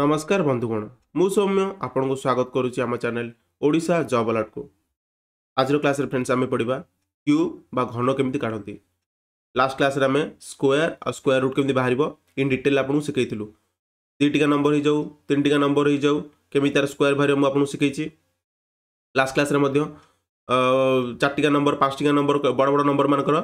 ନମସ୍କାର ବନ୍ଧୁଗଣ ମୁଁ ସୌମ୍ୟ ଆପଣଙ୍କୁ ସ୍ୱାଗତ କରୁଛି ଆମ ଚ୍ୟାନେଲ ଓଡ଼ିଶା ଜବ୍ ଆଲର୍ଟକୁ ଆଜିର କ୍ଲାସ୍ରେ ଫ୍ରେଣ୍ଡସ୍ ଆମେ ପଢ଼ିବା କ୍ୟୁ ବା ଘନ କେମିତି କାଢ଼ନ୍ତି ଲାଷ୍ଟ କ୍ଲାସ୍ରେ ଆମେ ସ୍କୋୟାର ଆଉ ସ୍କୋୟାର ରୁଟ୍ କେମିତି ବାହାରିବ ଇନ୍ ଡିଟେଲ୍ ଆପଣଙ୍କୁ ଶିଖେଇଥିଲୁ ଦୁଇଟିକା ନମ୍ବର ହେଇଯାଉ ତିନିଟିକା ନମ୍ବର ହେଇଯାଉ କେମିତି ତା'ର ସ୍କୋୟାର ବାହାରିବ ମୁଁ ଆପଣଙ୍କୁ ଶିଖେଇଛି ଲାଷ୍ଟ କ୍ଲାସ୍ରେ ମଧ୍ୟ ଚାରିଟିକା ନମ୍ବର ପାଞ୍ଚଟିକା ନମ୍ବର ବଡ଼ ବଡ଼ ନମ୍ବରମାନଙ୍କର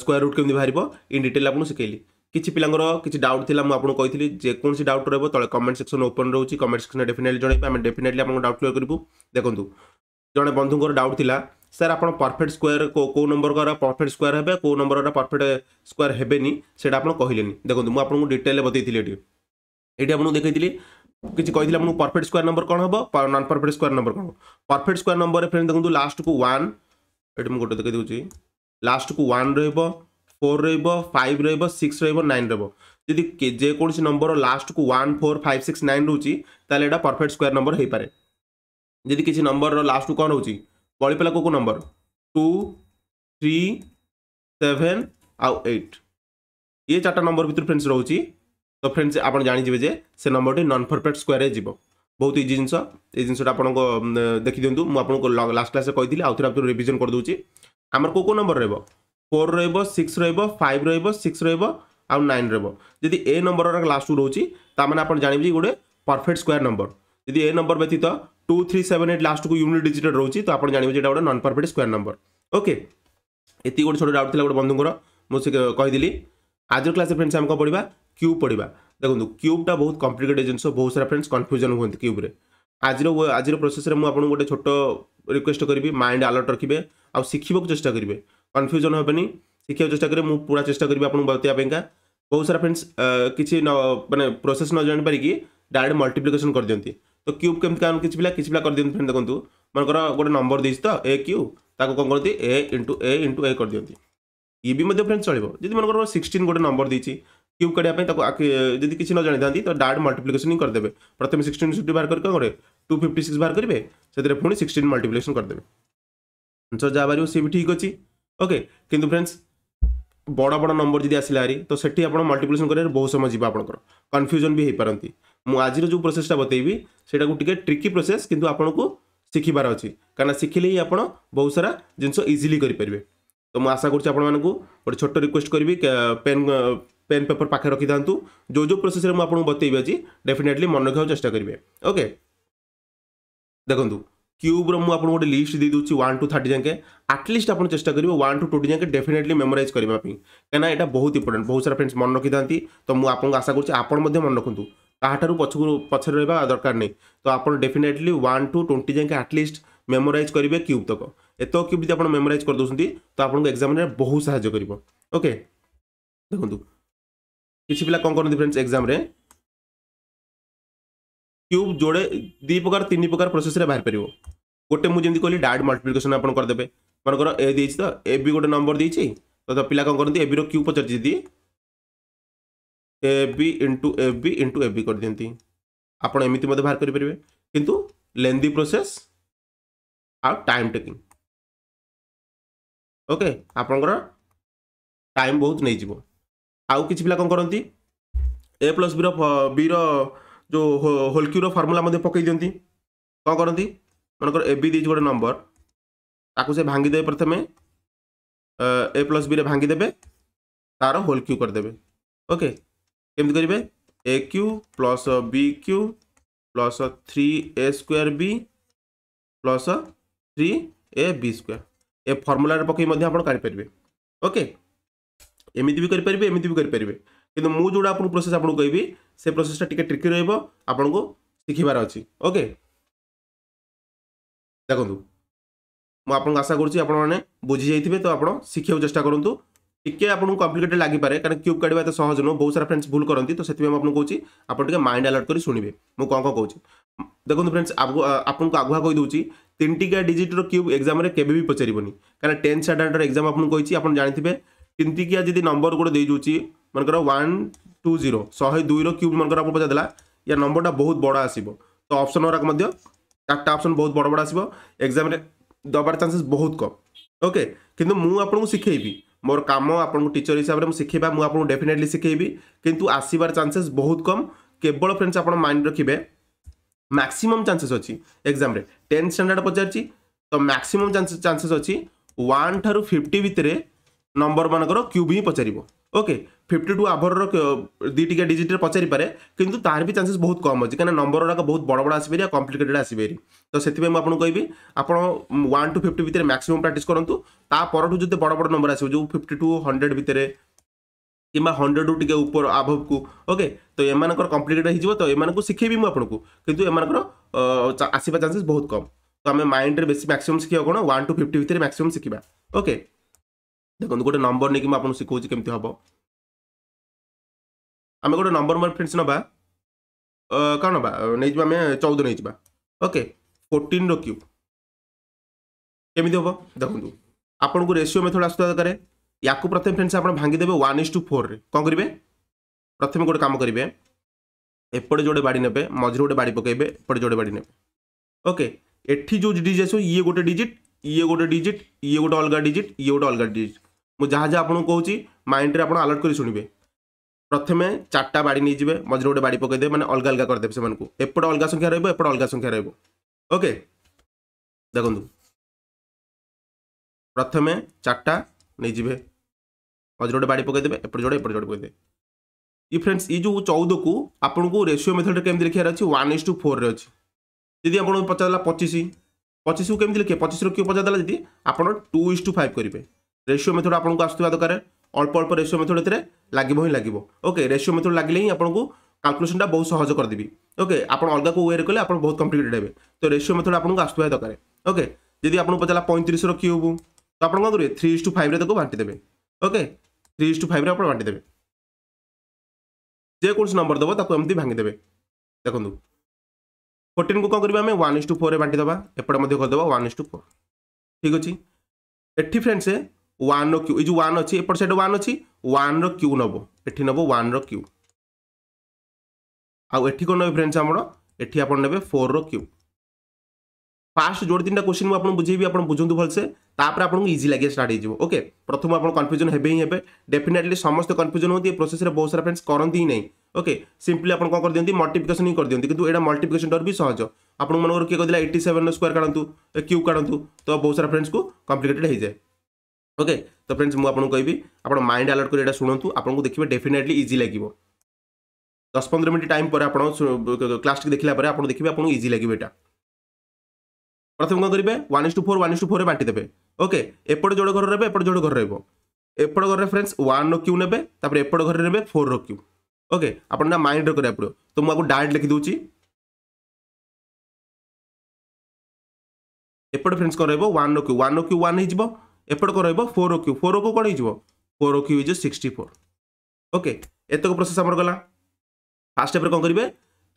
ସ୍କୋୟାର ରୁଟ୍ କେମିତି ବାହାରିବ ଇନ୍ ଡିଟେଲ୍ ଆପଣଙ୍କୁ ଶିଖେଇଲି କିଛି ପିଲାଙ୍କର କିଛି ଡାଉଟ୍ ଥିଲା ମୁଁ ଆପଣଙ୍କୁ କହିଥିଲି ଯେକୌଣସି ଡାଉଟ୍ ରହିବ ତଳେ କମେଣ୍ଟ ସେକ୍ସନ୍ ଓପନ୍ ରହୁଛି କମେଣ୍ଟ ସେକ୍ସନ୍ରେ ଡେଫିନେଟଲି ଜଣେଇବେ ଆମେ ଡେଫିନେଟଲି ଆପଣଙ୍କୁ ଡାଉଟ୍ କ୍ଲିୟର କରିବୁ ଦେଖନ୍ତୁ ଜଣେ ବନ୍ଧୁଙ୍କର ଡାଉଟ୍ ଥିଲା ସାର୍ ଆପଣ ପରଫେକ୍ଟ ସ୍କୋୟାର କେଉଁ ନମ୍ବରର ପରଫେକ୍ଟ ସ୍କୋୟାର ହେବେ କେଉଁ ନମ୍ବରର ପରଫେକ୍ଟ ସ୍କୋୟାର ହେବେନି ସେଇଟା ଆପଣ କହିଲେନି ଦେଖନ୍ତୁ ମୁଁ ଆପଣଙ୍କୁ ଡିଟେଲରେ ବତେଇଥିଲି ଏଠି ଏଠି ଆପଣଙ୍କୁ ଦେଖେଇଥିଲି କିଛି କହିଥିଲି ଆପଣଙ୍କୁ ପରଫେକ୍ଟ ସ୍କୋୟାର ନମ୍ବର କ'ଣ ହେବ ନନ୍ ପରଫେକ୍ଟ ସ୍କୋୟାର ନମ୍ବର କ'ଣ ପରଫେକ୍ଟ ସ୍କୋୟାର ନମ୍ବରରେ ଫ୍ରେଣ୍ଡ ଦେଖନ୍ତୁ ଲାଷ୍ଟକୁ ୱାନ୍ ଏଠି ମୁଁ ଗୋଟେ ଦେଖେଇ ଦେଉଛି ଲାଷ୍ଟକୁ ୱାନ୍ ରହିବ ফোর রহব ফাইভ রহব সিক্স রহব নাইন রহব যদি যেকୌଣସି ନମ୍ବର ଲାଷ୍ଟକୁ one four five six nine ରହୁଛି ତାହେଲେ ଏଇଟା ପରଫେକ୍ଟ ସ୍କୋୟାର ନମ୍ବର ହେଇପାରେ ଯଦି କିଛି ନମ୍ବରର ଲାଷ୍ଟକୁ କ'ଣ ରହୁଛି ବଳିପିଲା କେଉଁ ନମ୍ବର ଟୁ ଥ୍ରୀ ସେଭେନ୍ ଆଉ ଏଇଟ୍ ଇଏ ଚାରିଟା ନମ୍ବର ଭିତରୁ ଫ୍ରେଣ୍ଡସ୍ ରହୁଛି ତ ଫ୍ରେଣ୍ଡସ୍ ଆପଣ ଜାଣିଯିବେ ଯେ ସେ ନମ୍ବରଟି ନନ୍ ପରଫେକ୍ଟ ସ୍କୋୟାରରେ ଯିବ ବହୁତ ଇଜି ଜିନିଷ ଏଇ ଜିନିଷଟା ଆପଣଙ୍କ ଦେଖିଦିଅନ୍ତୁ ମୁଁ ଆପଣଙ୍କୁ ଲାଷ୍ଟ କ୍ଲାସ୍ରେ କହିଥିଲି ଆଉ ଥରେ ଆଉ ଥରେ ରିଭିଜନ୍ କରିଦେଉଛି ଆମର କେଉଁ କେଉଁ ନମ୍ବର ରହିବ ফোর রহব সিক্স রহব ফাইভ রহব সিক্স রহব আউ নাইন রহব যদি এ নম্বরর লাস্টু রয়েছে তা মানে আপনার জাঁবে যে গোটে পরফেক্ট স্কোয়ার নম্বর যদি এ নম্বর ব্যতীত টু থ্রি সেভেন এইট লাস্টকু ইউনিট ডিজিট রয়েছে তো আপনার জাঁবে যে এটা গোটে নন পরফেক্ট স্কোয়ার নম্বর ওকে এটি গোটে ছোট ডাউট লা গোটে বন্ধুঙ্কর মু কহিলি আজর ক্লাসে ফ্রেন্ডস আমি কম পড়া କ୍ୟୁବ୍ ପଡ଼ିବା ଦେଖନ୍ତୁ କ୍ୟୁବ୍ଟା ବହୁତ କମ୍ପ୍ଲିକେଟେଡ଼ ଜିନିଷ ବହୁତ ସାରା ଫ୍ରେଣ୍ଡସ୍ କନଫ୍ୟୁଜନ୍ ହୁଅନ୍ତି କ୍ୟୁବ୍ରେ ଆଜିର ଆଜିର ପ୍ରୋସେସ୍ରେ ମୁଁ ଆପଣଙ୍କୁ ଗୋଟେ ଛୋଟ ରିକ୍ୱେଷ୍ଟ କରିବି ମାଇଣ୍ଡ ଆଲର୍ଟ ରଖିବେ ଆଉ ଶିଖିବାକୁ ଚେଷ୍ଟା କରିବେ कन्फ्यूजन हेनी शिखा चेस्ट करें पूरा चेस्ट करी आपको का बहुत सारा फ्रेंड्स किसी न मैंने प्रोसेस न जान पारिकी डायरेक्ट मल्टीप्लिकेसन कर दिखती तो क्यूब के कारण किसी पिला किसी पिला कर दिखते फ्रेंड देखो मनकर गोटे नंबर दे तो ए क्यू ताको कौन करती ए इंटू ए इंटु ए कर दिखती ये भी फ्रेंड्स चलो जी मन कर सिक्सटन गोटे नंबर दे क्यूब काढ़ापी किसी न जाने था तो डायरेक्ट मल्टीप्लिकेसन ही करदे प्रथम सिक्सटन सिक्स बाहर करके गोटे टू फिफ्टी सिक्स बाहर करेंगे से पुणी सिक्सटन मल्टीप्लिकेसन करदे आंसर जहाँ बाहर सी भी ठीक अच्छी ওকে কিন্তু ଫ୍ରେଣ୍ଡସ୍ বড় বড় নম্বর যদি আসলে হারি তো সেটি আপনার মল্টিপ্লিকেসন করার বহু সময় যাব আপনার কনফ্যুজন বি হয়েপারতি মু আজির যে প্রোসেসটা বতাইবি সেটা টিকে ট্রিকি প্রোসেস কিন্তু আপনার শিখিবার অছি কারণ শিখিলে হি আপনার বহু সারা জিনিস ইজিলি করে পারবে তো মু আশা করছি আপনার গোটে ছোট রিকোয়েস্ট করবি পেন পেন পেপর পাখে রখি থাকতু যে যে প্রোসেসরে মু আপনার বতাইবি আজ ডেফিনেটলি মনে রখার চেষ্টা করবে ওকে দেখুন କ୍ୟୁବ୍ର ମୁଁ ଆପଣଙ୍କୁ ଗୋଟେ ଲିଷ୍ଟ ଦେଇଦେଉଛି ୱାନ୍ ଟୁ ଥାର୍ଟି ଯାକେ ଆଟଲିଷ୍ଟ ଆପଣ ଚେଷ୍ଟା କରିବେ ୱାନ୍ ଟୁ ଟୋଟି ଯାକେ ଡେଫିନେଟଲି ମେମୋରାଇଜ୍ କରିବା ପାଇଁ କାହିଁକିନା ଏଇଟା ବହୁତ ଇମ୍ପୋର୍ଟାଣ୍ଟ ବହୁତ ସାରା ଫ୍ରେଣ୍ଡସ୍ ମନେ ରଖିଥାନ୍ତି ତ ମୁଁ ଆପଣଙ୍କୁ ଆଶା କରୁଛି ଆପଣ ମଧ୍ୟ ମନେ ରଖନ୍ତୁ କାହାଠାରୁ ପଛକୁ ପଛରେ ରହିବା ଦରକାର ନାହିଁ ତ ଆପଣ ଡେଫିନେଟଲି ୱାନ୍ ଟୁ ଟ୍ୱେଣ୍ଟି ଯାକେ ଆଟଲିଷ୍ଟ ମେମୋରାଇଜ୍ କରିବେ କ୍ୟୁବ୍ ତକ ଏତକ କ୍ୟୁବ୍ ଯଦି ଆପଣ ମେମୋରାଇଜ୍ କରିଦେଉଛନ୍ତି ତ ଆପଣଙ୍କୁ ଏକ୍ଜାମ୍ରେ ବହୁତ ସାହାଯ୍ୟ କରିବ ଓକେ ଦେଖନ୍ତୁ କିଛି ପିଲା କ'ଣ କରନ୍ତି ଫ୍ରେଣ୍ଡସ୍ ଏକ୍ଜାମ୍ରେ क्यूब जोड़े दी प्रकार तीन प्रकार प्रोसेस बाहर पार गोटे मुझे कहली डायरेक्ट मल्टीप्लिकेसन आप करदे कर ए दे तो ए बी गोटे नंबर देती तो पिला कौन करती ए बी रू पचार दी A B into A B into A B कर दिखती आप एमती बाहर करेंगे कितु लेंदी प्रोसेस आ टाइम टेकिंग ओके आपणकर टाइम बहुत नहीं आउ कि पिला कौन करती ए प्लस बी री जो होलक्यूरो फर्मूला पकई दिखती कौन करती मनकर ए बी देखिए गोटे नंबर ताको से भांगीदे प्रथम ए प्लस बी भांगीदे तार होलक्यू करदे ओके केमी करेंगे A cube plus B cube plus three A square B plus three A B square ए फर्मूल पकई ओके एमती भी करेंगे एमती भी करेंगे କିନ୍ତୁ ମୁଁ ଯେଉଁଟା ଆପଣଙ୍କୁ ପ୍ରୋସେସ୍ ଆପଣଙ୍କୁ କହିବି ସେ ପ୍ରୋସେସ୍ଟା ଟିକେ ଟ୍ରିକି ରହିବ ଆପଣଙ୍କୁ ଶିଖିବାର ଅଛି ଓକେ ଦେଖନ୍ତୁ ମୁଁ ଆପଣଙ୍କୁ ଆଶା କରୁଛି ଆପଣମାନେ ବୁଝିଯାଇଥିବେ ତ ଆପଣ ଶିଖିବାକୁ ଚେଷ୍ଟା କରନ୍ତୁ ଟିକେ ଆପଣଙ୍କୁ କମ୍ପ୍ଲିକେଟେଡ୍ ଲାଗିପାରେ କାରଣ କ୍ୟୁବ୍ କାଢ଼ିବା ଏତେ ସହଜ ନୁହଁ ବହୁତ ସାରା ଫ୍ରେଣ୍ଡସ୍ ଭୁଲ କରନ୍ତି ତ ସେଥିପାଇଁ ମୁଁ ଆପଣଙ୍କୁ କହୁଛି ଆପଣ ଟିକେ ମାଇଣ୍ଡ ଆଲର୍ଟ କରି ଶୁଣିବେ ମୁଁ କ'ଣ କ'ଣ କହୁଛି ଦେଖନ୍ତୁ ଫ୍ରେଣ୍ଡସ୍ ଆପଣଙ୍କୁ ଆଗୁଆ କହିଦେଉଛି ତିନିଟିକିଆ ଡିଜିଟ୍ର କ୍ୟୁବ୍ ଏକ୍ଜାମ୍ରେ କେବେ ବି ପଚାରିବନି କାରଣ ଟେନ୍ଥ ଷ୍ଟାଣ୍ଡାର୍ଡ଼ର ଏକ୍ଜାମ୍ ଆପଣଙ୍କୁ କହିଛି ଆପଣ ଜାଣିଥିବେ चिंतिकिया जी नंबर गोटे दे दूसरी मनकर वन टू जीरो शहे दुई र्यूब मनकर पचारा या नंबर नंबरटा बहुत बड़ आसो तो अप्सन गुराको चार्ट अप्सन बहुत बड़ बड़ आसो एक्जाम दबार चानसेस बहुत कम ओके कि शिखेबी मोर काम आपको टीचर हिसाब से शिखेबा मुझे डेफिनेटली शिखे कि आसबार चानसेस बहुत कम केवल फ्रेंड्स आप माइंड रखिए मैक्सीम चेस अच्छी एक्जाम टेन्थ स्टाणार्ड पचार तो मैक्सीम चेस अच्छी वन ठार फिफ्टी भितर ନମ୍ବର ମାନଙ୍କର କ୍ୟୁବ୍ ହିଁ ପଚାରିବ ଓକେ ଫିଫ୍ଟି ଟୁ ଆଭରର ଦୁଇଟିକିଆ ଡିଜିଟ୍ରେ ପଚାରିପାରେ କିନ୍ତୁ ତାହାର ବି ଚାନ୍ସେସ୍ ବହୁତ କମ୍ ଅଛି କାହିଁକିନା ନମ୍ବର ଗୁଡ଼ାକ ବହୁତ ବଡ଼ ବଡ଼ ଆସିପାରି ଆଉ କମ୍ପ୍ଲିକେଟେଡ଼ ଆସିପାରି ତ ସେଥିପାଇଁ ମୁଁ ଆପଣଙ୍କୁ କହିବି ଆପଣ ୱାନ୍ ଟୁ ଫିଫ୍ଟି ଭିତରେ ମ୍ୟାକ୍ସିମମ୍ ପ୍ରାକ୍ଟିସ୍ କରନ୍ତୁ ତା ପରଠୁ ଯେତେ ବଡ଼ ବଡ଼ ନମ୍ବର ଆସିବ ଯେଉଁ ଫିଫ୍ଟି ଟୁ ହଣ୍ଡ୍ରେଡ଼ ଭିତରେ কিংবা হন্ড্রেডু টিকি উপর আভবকু ওকে তো এমানকর কমপ্লিকেটেড হয়ে যাব তো এমানকু শিখেবি মু আপনাকু কিন্তু এমানকর আসিবা চান্সেস বহুত কম তো আমি মাইন্ডরে বেশি ম্যাক্সিমম শিখিবা কোন 1 টু 50 ভিতরে ম্যাক্সিমম শিখিবা ওকে দেখুন গোটে নম্বর নেই আপনার শিখাউছি কমিটি হব আমি গোটে নম্বর মানে ফ্রেন্ডস নবা কারণ নবা নেইযা আমি চৌদ নেইযা ওকে ফোর্টিন কিউব কেমিতি হব দেখুন আপনার রেসিও মেথড আসুয়া দরকার ইয়াকু প্রথমে ফ্রেন্ডস আপনার ভাঙ্গিদেবে ওয়ান ইস টু ফোর্রে কম করবে প্রথমে গোটে কাম করবে এপটে যোড়ে বাড়ি নেবে মঝিরে গোটে বাড়ি পকাইবে এপটে যোড়ে বাড়ি নেবে ওকে এটি যে ডিজিট আসবে ইয়ে গোটে ডিজিট ইয়ে গোটে ডিজিট ইয়ে গোটে অলগা ডিজিট ইয়ে গোটে অলগা ডিজিট ମୁଁ ଯାହା ଯାହା ଆପଣଙ୍କୁ କହୁଛି ମାଇଣ୍ଡରେ ଆପଣ ଆଲର୍ଟ କରି ଶୁଣିବେ ପ୍ରଥମେ ଚାରିଟା ବାଡ଼ି ନେଇଯିବେ ମଝିରେ ଗୋଟେ ବାଡ଼ି ପକେଇଦେବେ ମାନେ ଅଲଗା ଅଲଗା କରିଦେବେ ସେମାନଙ୍କୁ ଏପଟେ ଅଲଗା ସଂଖ୍ୟା ରହିବ ଏପଟେ ଅଲଗା ସଂଖ୍ୟା ରହିବ ଓକେ ଦେଖନ୍ତୁ ପ୍ରଥମେ ଚାରିଟା ନେଇଯିବେ ମଝିରେ ଗୋଟେ ବାଡ଼ି ପକେଇଦେବେ ଏପଟେ ଯୋଡ଼େ ଏପଟେ ଯୋଡ଼େ ପକାଇଦେବେ ଇ ଫ୍ରେଣ୍ଡସ୍ ଏଇ ଯେଉଁ ଚଉଦକୁ ଆପଣଙ୍କୁ ରେସିଓ ମେଥଡ଼ରେ କେମିତି ଲେଖିବାର ଅଛି ୱାନ୍ ଇସ୍ ଟୁ ଫୋର୍ରେ ଅଛି ଯଦି ଆପଣଙ୍କୁ ପଚାରିଦେଲା ପଚିଶ ପଚିଶକୁ କେମିତି ଲେଖିବେ ପଚିଶରୁ କିଏ ପଚାରିଦେଲା ଯଦି ଆପଣ ଟୁ ଇଜ୍ ଟୁ ଫାଇଭ୍ କରିବେ ରେସିଓ ମେଥଡ଼ ଆପଣଙ୍କୁ ଆସୁଥିବା ଦରକାର ଅଳ୍ପ ଅଳ୍ପ ରେସିଓ ମେଥଡ଼ ଏଥିରେ ଲାଗିବ ହିଁ ଲାଗିବ ଓକେ ରେସିଓ ମେଥଡ଼ ଲାଗିଲେ ହିଁ ଆପଣଙ୍କୁ କାଲକୁଲେସନଟା ବହୁତ ସହଜ କରିଦେବି ଓକେ ଆପଣ ଅଲଗା କେଉଁ ୱେରେ କଲେ ଆପଣ ବହୁତ କମ୍ପ୍ଲିକେଟେଡ଼ ହେବେ ତ ରେସିଓ ମେଥଡ଼ ଆପଣଙ୍କୁ ଆସୁଥିବା ଦରକାର ଓକେ ଯଦି ଆପଣଙ୍କୁ ପଚାରିଲା ପଇଁତିରିଶର କ୍ୟୁବ୍ ତ ଆପଣ କ'ଣ କରିବେ ଥ୍ରୀ ଇସ୍ ଟୁ ଫାଇଭ୍ରେ ତାକୁ ବାଣ୍ଟିଦେବେ ଓକେ ଥ୍ରୀ ଇସ୍ ଟୁ ଫାଇଭ୍ରେ ଆପଣ ବାଣ୍ଟିଦେବେ ଯେକୌଣସି ନମ୍ବର ଦେବ ତାକୁ ଏମିତି ଭାଙ୍ଗିଦେବେ ଦେଖନ୍ତୁ ଫୋର୍ଟିନ୍କୁ କ'ଣ କରିବା ଆମେ ୱାନ୍ ଇସ୍ ଟୁ ଫୋର୍ରେ ବାଣ୍ଟିଦେବା ଏପଟେ ମଧ୍ୟ କରିଦେବା ୱାନ୍ ଇସ୍ ଟୁ ଫୋର୍ ଠିକ୍ ଅଛି ଏଠି ଫ୍ରେଣ୍ଡସ୍ ওয়াନ୍ର କ୍ୟୁ ଏଇ ଯେଉଁ ୱାନ୍ ଅଛି ଏପଟ ସାଇଡ଼୍ ୱାନ୍ ଅଛି ୱାନ୍ର କ୍ୟୁ ନେବ নব ନେବ ୱାନ୍ର କ୍ୟୁ ଆଉ ଏଠି କ'ଣ ନେବେ ଫ୍ରେଣ୍ଡସ୍ ଆମର ଏଠି ଆପଣ ନେବେ ଫୋର୍ର କ୍ୟୁ ফাষ্ট যোড়ে তিনটা কোশ্চিন আপনার বুঝেবি আপনার বুঝতু ভালসে তাপরে আপনার ইজি লাগে স্টার্ট হয়ে যাব ওকে প্রথম আপনার কনফ্যুজন হবে হি হবে ডেফিনেটলি সমস্ত কনফ্যুজন হুম এই প্রোসেসে বহু সারা ফ্রেন্ডস করতে হি না ওকে সিম্পলি আপনার কম করে দিকে মল্টিফিকেসন হি করে দিকে কিন্তু এটা মল্টিফিকেসন ঠার বি সহজ আপনার মনে কে কে এইটি সেভেন স্কোয়ার কাড়ু কিউ কাড়ু তো বহু সারা ফ্রেন্ডস কু কম্প্লিকেটেড হয়ে যায় ওକେ ତ ଫ୍ରେଣ୍ଡସ୍ ମୁଁ ଆପଣଙ୍କୁ କହିବି ଆପଣ ମାଇଣ୍ଡ ଆଲର୍ଟ କରି ଏଇଟା ଶୁଣନ୍ତୁ ଆପଣଙ୍କୁ ଦେଖିବେ ଡେଫିନେଟଲି ଇଜି ଲାଗିବ ଦଶ ପନ୍ଦର ମିନିଟ୍ ଟାଇମ୍ ପରେ ଆପଣ କ୍ଲାସ୍ଟି ଦେଖିଲା ପରେ ଆପଣ ଦେଖିବେ ଆପଣଙ୍କୁ ଇଜି ଲାଗିବ ଏଇଟା ପ୍ରଥମେ କ'ଣ କରିବେ one is two four one is two ଫୋର୍ରେ ବାଣ୍ଟି ଦେବେ ଓକେ ଏପଟେ ଯୋଡ଼େ ଘର ରହିବେ ଏପଟେ ଯୋଡ଼େ ଘର ରହିବ ଏପଟ ଘରରେ ଫ୍ରେଣ୍ଡସ୍ ୱାନ୍ର କ୍ୟୁ ନେବେ ତାପରେ ଏପଟ ଘରେ ନେବେ ଫୋର୍ର କ୍ୟୁ ଓକେ ଆପଣ ନା ମାଇଣ୍ଡରେ କରିବାକୁ ପଡ଼ିବ ତ ମୁଁ ଆକୁ ଡାଇରେକ୍ଟ ଲେଖିଦେଉଛି ଏପଟେ ଫ୍ରେଣ୍ଡସ୍ କ'ଣ ରହିବ ୱାନ୍ର କ୍ୟୁ ୱାନ୍ର କ୍ୟୁ ୱାନ୍ ହେଇଯିବ ଏପଟକୁ ରହିବ ଫୋର୍ ଓ କ୍ୟୁ ଫୋର୍ ଓ କ୍ୟୁ କ'ଣ ହେଇଯିବ ଫୋର୍ ଓ cube is sixty four okay ଏତକ ପ୍ରୋସେସ୍ ଆମର ଗଲା ଫାର୍ଷ୍ଟ ଷ୍ଟେପ୍ରେ କ'ଣ କରିବେ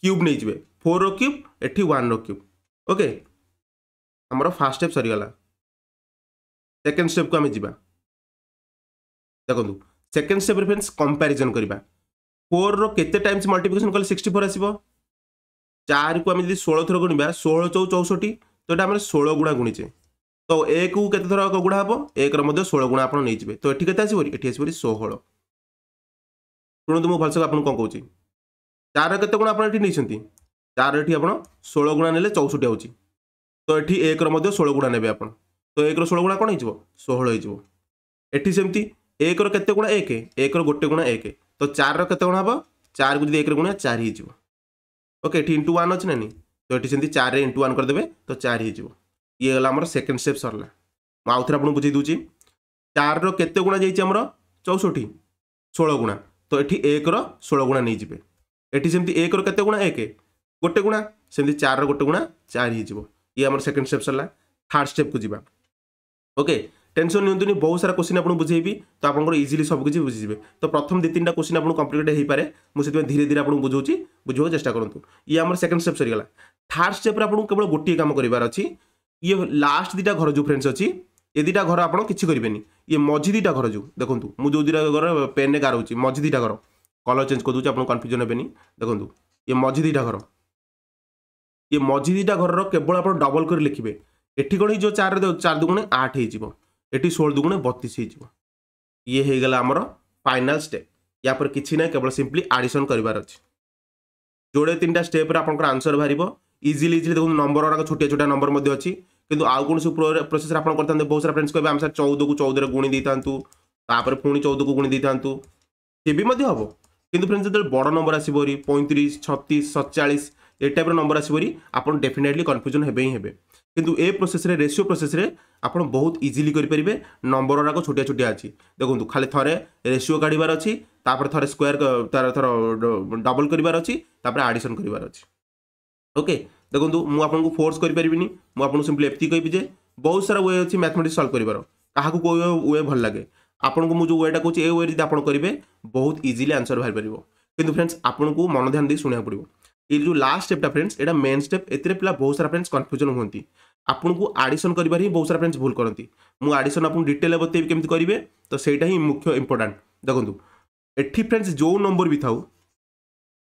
କ୍ୟୁବ୍ ନେଇଯିବେ ଫୋର୍ ଓ କ୍ୟୁବ୍ ଏଠି ୱାନ୍ ଓ କ୍ୟୁବ୍ ଓକେ ଆମର ଫାର୍ଷ୍ଟ ଷ୍ଟେପ୍ ସରିଗଲା ସେକେଣ୍ଡ ଷ୍ଟେପ୍କୁ ଆମେ ଯିବା ଦେଖନ୍ତୁ ସେକେଣ୍ଡ ଷ୍ଟେପ୍ରେ ଫ୍ରେଣ୍ଡସ୍ କମ୍ପାରିଜନ୍ କରିବା ଫୋର୍ର କେତେ ଟାଇମ୍ସ ମଲ୍ଟିପ୍ଲିକେସନ୍ କଲେ ସିକ୍ସଟି ଫୋର୍ ଆସିବ ଚାରିକୁ ଆମେ ଯଦି ଷୋହଳ ଥର ଗୁଣିବା ଷୋହଳ ଚଉ ଚଉଷଠି ତ ଏଇଟା ଆମର ଷୋହଳ ଗୁଣା ଗୁଣିଛେ ତ ଏକକୁ କେତେ ଥର ଗୁଣା ହେବ ଏକର ମଧ୍ୟ ଷୋହଳ ଗୁଣା ଆପଣ ନେଇଯିବେ ତ ଏଠି କେତେ ଆସିବ ଏଠି ଆସିବ ଷୋହଳ ଶୁଣନ୍ତୁ ମୁଁ ଭଲସେ ଆପଣଙ୍କୁ କ'ଣ କହୁଛି ଚାର କେତେ ଗୁଣା ଆପଣ ଏଠି ନେଇଛନ୍ତି ଚାର ଏଠି ଆପଣ ଷୋହଳ ଗୁଣା ନେଲେ ଚଉଷଠି ହେଉଛି ତ ଏଠି ଏକର ମଧ୍ୟ ଷୋହଳ ଗୁଣା ନେବେ ଆପଣ ତ ଏକର ଷୋହଳ ଗୁଣା କ'ଣ ହେଇଯିବ ଷୋହଳ ହେଇଯିବ ଏଠି ସେମିତି ଏକର କେତେ ଗୁଣା ଏକ ଏକର ଗୋଟେ ଗୁଣା ଏକ ତ ଚାରର କେତେ ଗୁଣା ହେବ ଚାରକୁ ଯଦି ଏକର ଗୁଣା ଚାରି ହେଇଯିବ ଓକେ ଏଠି ଇଣ୍ଟୁ ୱାନ୍ ଅଛି ନା ନି ତ ଏଠି ସେମିତି ଚାରିରେ ଇଣ୍ଟୁ ୱାନ୍ କରିଦେବେ ତ ଚାରି ହେଇଯିବ ଇଏ ହେଲା ଆମର ସେକେଣ୍ଡ ଷ୍ଟେପ୍ ସରିଲା ମୁଁ ଆଉଥରେ ଆପଣଙ୍କୁ ବୁଝେଇ ଦେଉଛି ଚାରିର କେତେ ଗୁଣା ଯାଇଛି ଆମର ଚଉଷଠି ଷୋହଳ ଗୁଣା ତ ଏଠି ଏକର ଷୋହଳ ଗୁଣା ନେଇଯିବେ ଏଠି ସେମିତି ଏକର କେତେ ଗୁଣା ଏକ ଗୋଟେ ଗୁଣା ସେମିତି ଚାରିର ଗୋଟେ ଗୁଣା ଚାରି ହେଇଯିବ ଇଏ ଆମର ସେକେଣ୍ଡ ଷ୍ଟେପ୍ ସରିଲା ଥାର୍ଡ଼ ଷ୍ଟେପ୍କୁ ଯିବା ଓକେ টেনশন নিয়ন্তুনি বহু সারা কোশ্চিন আপনার বুঝেবি তো আপনার ইজিলি সব কিছু বুঝিবে তো প্রথম দুই তিনটা কোশ্চিন আপনার কমপ্লিট হয়ে পড়ে মু সেই ধীরে ধীরে আপনার বুঝাচ্ছি বুঝবাকে চেষ্টা করতু ইয়ে আমার সেকেন্ড স্টেপ সরিগাল থার্ড স্টেপ্রে আপনার কেবল গোটিয়ে কাম করবার অ ଇଏ ଲାଷ୍ଟ ଦୁଇଟା ଘର ଯେଉଁ ଫ୍ରେଣ୍ଡସ୍ ଅଛି ଏ ଦୁଇଟା ଘର ଆପଣ କିଛି କରିବେନି ଇଏ ମଝି ଦୁଇଟା ଘର ଯେଉଁ ଦେଖନ୍ତୁ ମୁଁ ଯେଉଁ ଦୁଇଟା ଘର ପେନ୍ରେ ଗାରଉଛି ମଝି ଦୁଇଟା ଘର କଲର୍ ଚେଞ୍ଜ କରିଦେଉଛି ଆପଣ କନଫ୍ୟୁଜନ୍ ହେବେନି ଦେଖନ୍ତୁ ଇଏ ମଝି ଦୁଇଟା ଘର ଇଏ ମଝି ଦୁଇଟା ଘରର କେବଳ ଆପଣ ଡବଲ୍ କରି ଲେଖିବେ ଏଠି କ'ଣ ହେଇଯିବ ଚାରି ଚାରି ଦୁଗୁଣେ ଆଠ ହେଇଯିବ ଏଠି ଷୋହଳ ଦୁଗୁଣେ ବତିଶ ହେଇଯିବ ଇଏ ହେଇଗଲା ଆମର ଫାଇନାଲ୍ ଷ୍ଟେପ୍ ୟା ପରେ କିଛି ନାହିଁ କେବଳ ସିମ୍ପଲି ଆଡ଼ିସନ୍ କରିବାର ଅଛି ଯୋଡ଼େ ତିନିଟା ଷ୍ଟେପ୍ରେ ଆପଣଙ୍କର ଆନ୍ସର୍ ବାହାରିବ ইজিলি ইজিলি দেখুন নম্বর গুড়া ଛୋଟିଆ ଛୋଟିଆ ନମ୍ବର ମଧ୍ୟ ଅଛି କିନ୍ତୁ ଆଉ କୌଣସି ପ୍ରୋସେସ୍ରେ ଆପଣ କରିଥାନ୍ତେ ବହୁତ ସାରା ଫ୍ରେଣ୍ଡସ୍ କହିବେ ଆମେ ସାର୍ ଚଉଦକୁ ଚଉଦରେ ଗୁଣି ଦେଇଥାନ୍ତୁ ତାପରେ ପୁଣି ଚଉଦକୁ ଗୁଣି ଦେଇଥାନ୍ତୁ ସେ ବି ମଧ୍ୟ ହେବ କିନ୍ତୁ ଫ୍ରେଣ୍ଡସ୍ ଯେତେବେଳେ ବଡ଼ ନମ୍ବର ଆସିବ ହେରି ପଇଁତିରିଶ ଛତିଶ ସତଚାଳିଶ ଏ ଟାଇପ୍ର ନମ୍ବର ଆସିବ ହେରି ଆପଣ ଡେଫିନେଟଲି କନଫ୍ୟୁଜନ୍ ହେବେ ହିଁ ହେବେ କିନ୍ତୁ ଏ ପ୍ରୋସେସ୍ରେ ରେସିଓ ପ୍ରୋସେସ୍ରେ ଆପଣ ବହୁତ ଇଜିଲି କରିପାରିବେ ନମ୍ବର ଗୁଡ଼ାକ ଛୋଟିଆ ଛୋଟିଆ ଅଛି ଦେଖନ୍ତୁ ଖାଲି ଥରେ ରେସିଓ କାଢ଼ିବାର ଅଛି ତାପରେ ଥରେ ସ୍କୋୟାର ତାର ଥର ଡବଲ୍ କରିବାର ଅଛି ତାପରେ ଆଡ଼ିସନ୍ କରିବାର ଅଛି ଓକେ ଦେଖନ୍ତୁ ମୁଁ ଆପଣଙ୍କୁ ଫୋର୍ସ କରିପାରିବିନି ମୁଁ ଆପଣଙ୍କୁ ସିମ୍ପଲି ଏତିକି କହିବି ଯେ ବହୁତ ସାରା ୱେ ଅଛି ମ୍ୟାଥମେଟିକ୍ସ ସଲ୍ଭ କରିବାର କାହାକୁ କେଉଁ ୱେ ଭଲ ଲାଗେ ଆପଣଙ୍କୁ ମୁଁ ଯେଉଁ ୱେଟା କହୁଛି ଏ ୱେ ଯଦି ଆପଣ କରିବେ ବହୁତ ଇଜିଲି ଆନ୍ସର୍ ବାହାରିପାରିବ କିନ୍ତୁ ଫ୍ରେଣ୍ଡସ୍ ଆପଣଙ୍କୁ ମନ ଧ୍ୟାନ ଦେଇ ଶୁଣିବାକୁ ପଡ଼ିବ ଏ ଯେଉଁ ଲାଷ୍ଟ ଷ୍ଟେପ୍ଟା ଫ୍ରେଣ୍ଡସ୍ ଏଇଟା ମେନ୍ ଷ୍ଟେପ୍ ଏଥିରେ ପିଲା ବହୁତ ସାରା ଫ୍ରେଣ୍ଡସ୍ କନଫ୍ୟୁଜନ୍ ହୁଅନ୍ତି ଆପଣଙ୍କୁ ଆଡ଼ିସନ୍ କରିବାରେ ହିଁ ବହୁତ ସାରା ଫ୍ରେଣ୍ଡସ୍ ଭୁଲ କରନ୍ତି ମୁଁ ଆଡ଼ିସନ୍ ଆପଣଙ୍କୁ ଡିଟେଲ୍ରେ ବତେଇବି କେମିତି କରିବେ ତ ସେଇଟା ହିଁ ମୁଖ୍ୟ ଇମ୍ପୋର୍ଟାଣ୍ଟ ଦେଖନ୍ତୁ ଏଠି ଫ୍ରେଣ୍ଡସ୍ ଯେଉଁ ନମ୍ବର ବି ଥାଉ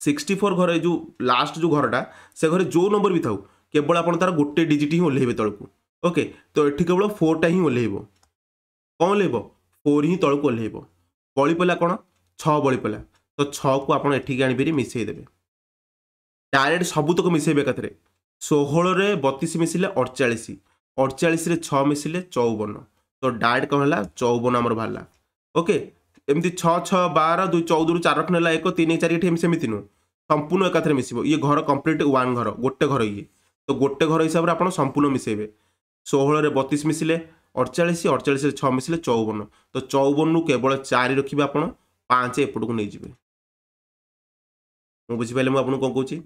ସିକ୍ସଟି ଫୋର୍ ଘର ଏ ଯେଉଁ ଲାଷ୍ଟ ଯେଉଁ ଘରଟା ସେ ଘରେ ଯେଉଁ ନମ୍ବର ବି ଥାଉ କେବଳ ଆପଣ ତା'ର ଗୋଟେ ଡିଜିଟ୍ ହିଁ ଓହ୍ଲେଇବେ ତଳକୁ ଓକେ ତ ଏଠି କେବଳ ଫୋର୍ଟା ହିଁ ଓହ୍ଲେଇବ କ'ଣ ଓହ୍ଲେଇବ ଫୋର୍ ହିଁ ତଳକୁ ଓହ୍ଲେଇବ ବଳି ପଲା କ'ଣ ଛଅ ବଳି ପଲା ତ ଛଅକୁ ଆପଣ ଏଠିକି ଆଣିପାରିବେ ମିଶାଇ ଦେବେ ଡାଇରେକ୍ଟ ସବୁତକ ମିଶାଇବେ ଏକାଥରେ ଷୋହଳରେ ବତିଶ ମିଶିଲେ ଅଡ଼ଚାଳିଶ ଅଡ଼ଚାଳିଶରେ ଛଅ ମିଶିଲେ ଚଉବନ ତ ଡାଇରେକ୍ଟ କ'ଣ ହେଲା ଚଉବନ ଆମର ବାହାରିଲା ଓକେ ଏମିତି ଛଅ ଛଅ ବାର ଦୁଇ ଚଉଦରୁ ଚାର ରଖ ନେଲା ଏକ ତିନି ଚାରି ଏଠି ସେମିତି ନୁହଁ ସମ୍ପୂର୍ଣ୍ଣ ଏକାଥରେ ମିଶିବ ଇଏ ଘର କମ୍ପ୍ଲିଟ୍ ୱାନ୍ ଘର ଗୋଟେ ଘର ଇଏ ତ ଗୋଟେ ଘର ହିସାବରେ ଆପଣ ସମ୍ପୂର୍ଣ୍ଣ ମିଶାଇବେ ଷୋହଳରେ ବତିଶ ମିଶିଲେ ଅଡ଼ଚାଳିଶ ଅଡ଼ଚାଳିଶରେ ଛଅ ମିଶିଲେ ଚଉବନ ତ ଚଉବନରୁ କେବଳ ଚାରି ରଖିବେ ଆପଣ ପାଞ୍ଚ ଏପଟକୁ ନେଇଯିବେ ମୁଁ ବୁଝିପାରିଲି ମୁଁ ଆପଣଙ୍କୁ କ'ଣ କହୁଛି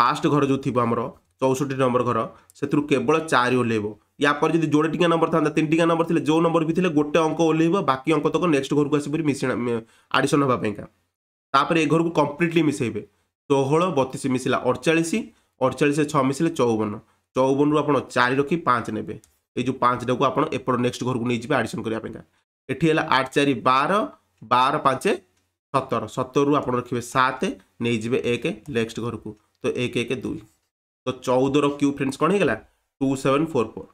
ଫାଷ୍ଟ ଘର ଯେଉଁ ଥିବ ଆମର ଚଉଷଠି ନମ୍ବର ଘର ସେଥିରୁ କେବଳ ଚାରି ଓହ୍ଲାଇବ ୟାପରେ ଯଦି ଯୋଡ଼େ ଟିକିଆ ନମ୍ବର ଥାନ୍ତା ତିନି ଟିକିଆ ନମ୍ବର ଥିଲେ ଯେଉଁ ନମ୍ବର ବି ଥିଲେ ଗୋଟେ ଅଙ୍କ ଓହ୍ଲାଇବ ବାକି ଅଙ୍କ ତକ ନେକ୍ସଟ ଘରକୁ ଆସିପାରି ମିଶିଣା ଆଡ଼ିସନ୍ ହେବା ପାଇଁକା ତାପରେ ଏ ଘରକୁ କମ୍ପ୍ଲିଟଲି ମିଶାଇବେ ଷୋହଳ ବତିଶ ମିଶିଲା ଅଡ଼ଚାଳିଶ ଅଡ଼ଚାଳିଶରେ ଛଅ ମିଶିଲେ ଚଉବନ ଚଉବନରୁ ଆପଣ ଚାରି ରଖି ପାଞ୍ଚ ନେବେ ଏଇ ଯେଉଁ ପାଞ୍ଚଟାକୁ ଆପଣ ଏପଟ ନେକ୍ସଟ ଘରକୁ ନେଇଯିବେ ଆଡ଼ିସନ୍ କରିବା ପାଇଁକା ଏଠି ହେଲା ଆଠ ଚାରି ବାର ବାର ପାଞ୍ଚ ସତର ସତରରୁ ଆପଣ ରଖିବେ ସାତ ନେଇଯିବେ ଏକ ନେକ୍ସଟ ଘରକୁ ତ ଏକ ଏକ ଦୁଇ ତ ଚଉଦର କ୍ୟୁ ଫ୍ରେଣ୍ଡସ୍ କ'ଣ ହେଇଗଲା ଟୁ ସେଭେନ୍ ଫୋର୍ ଫୋର୍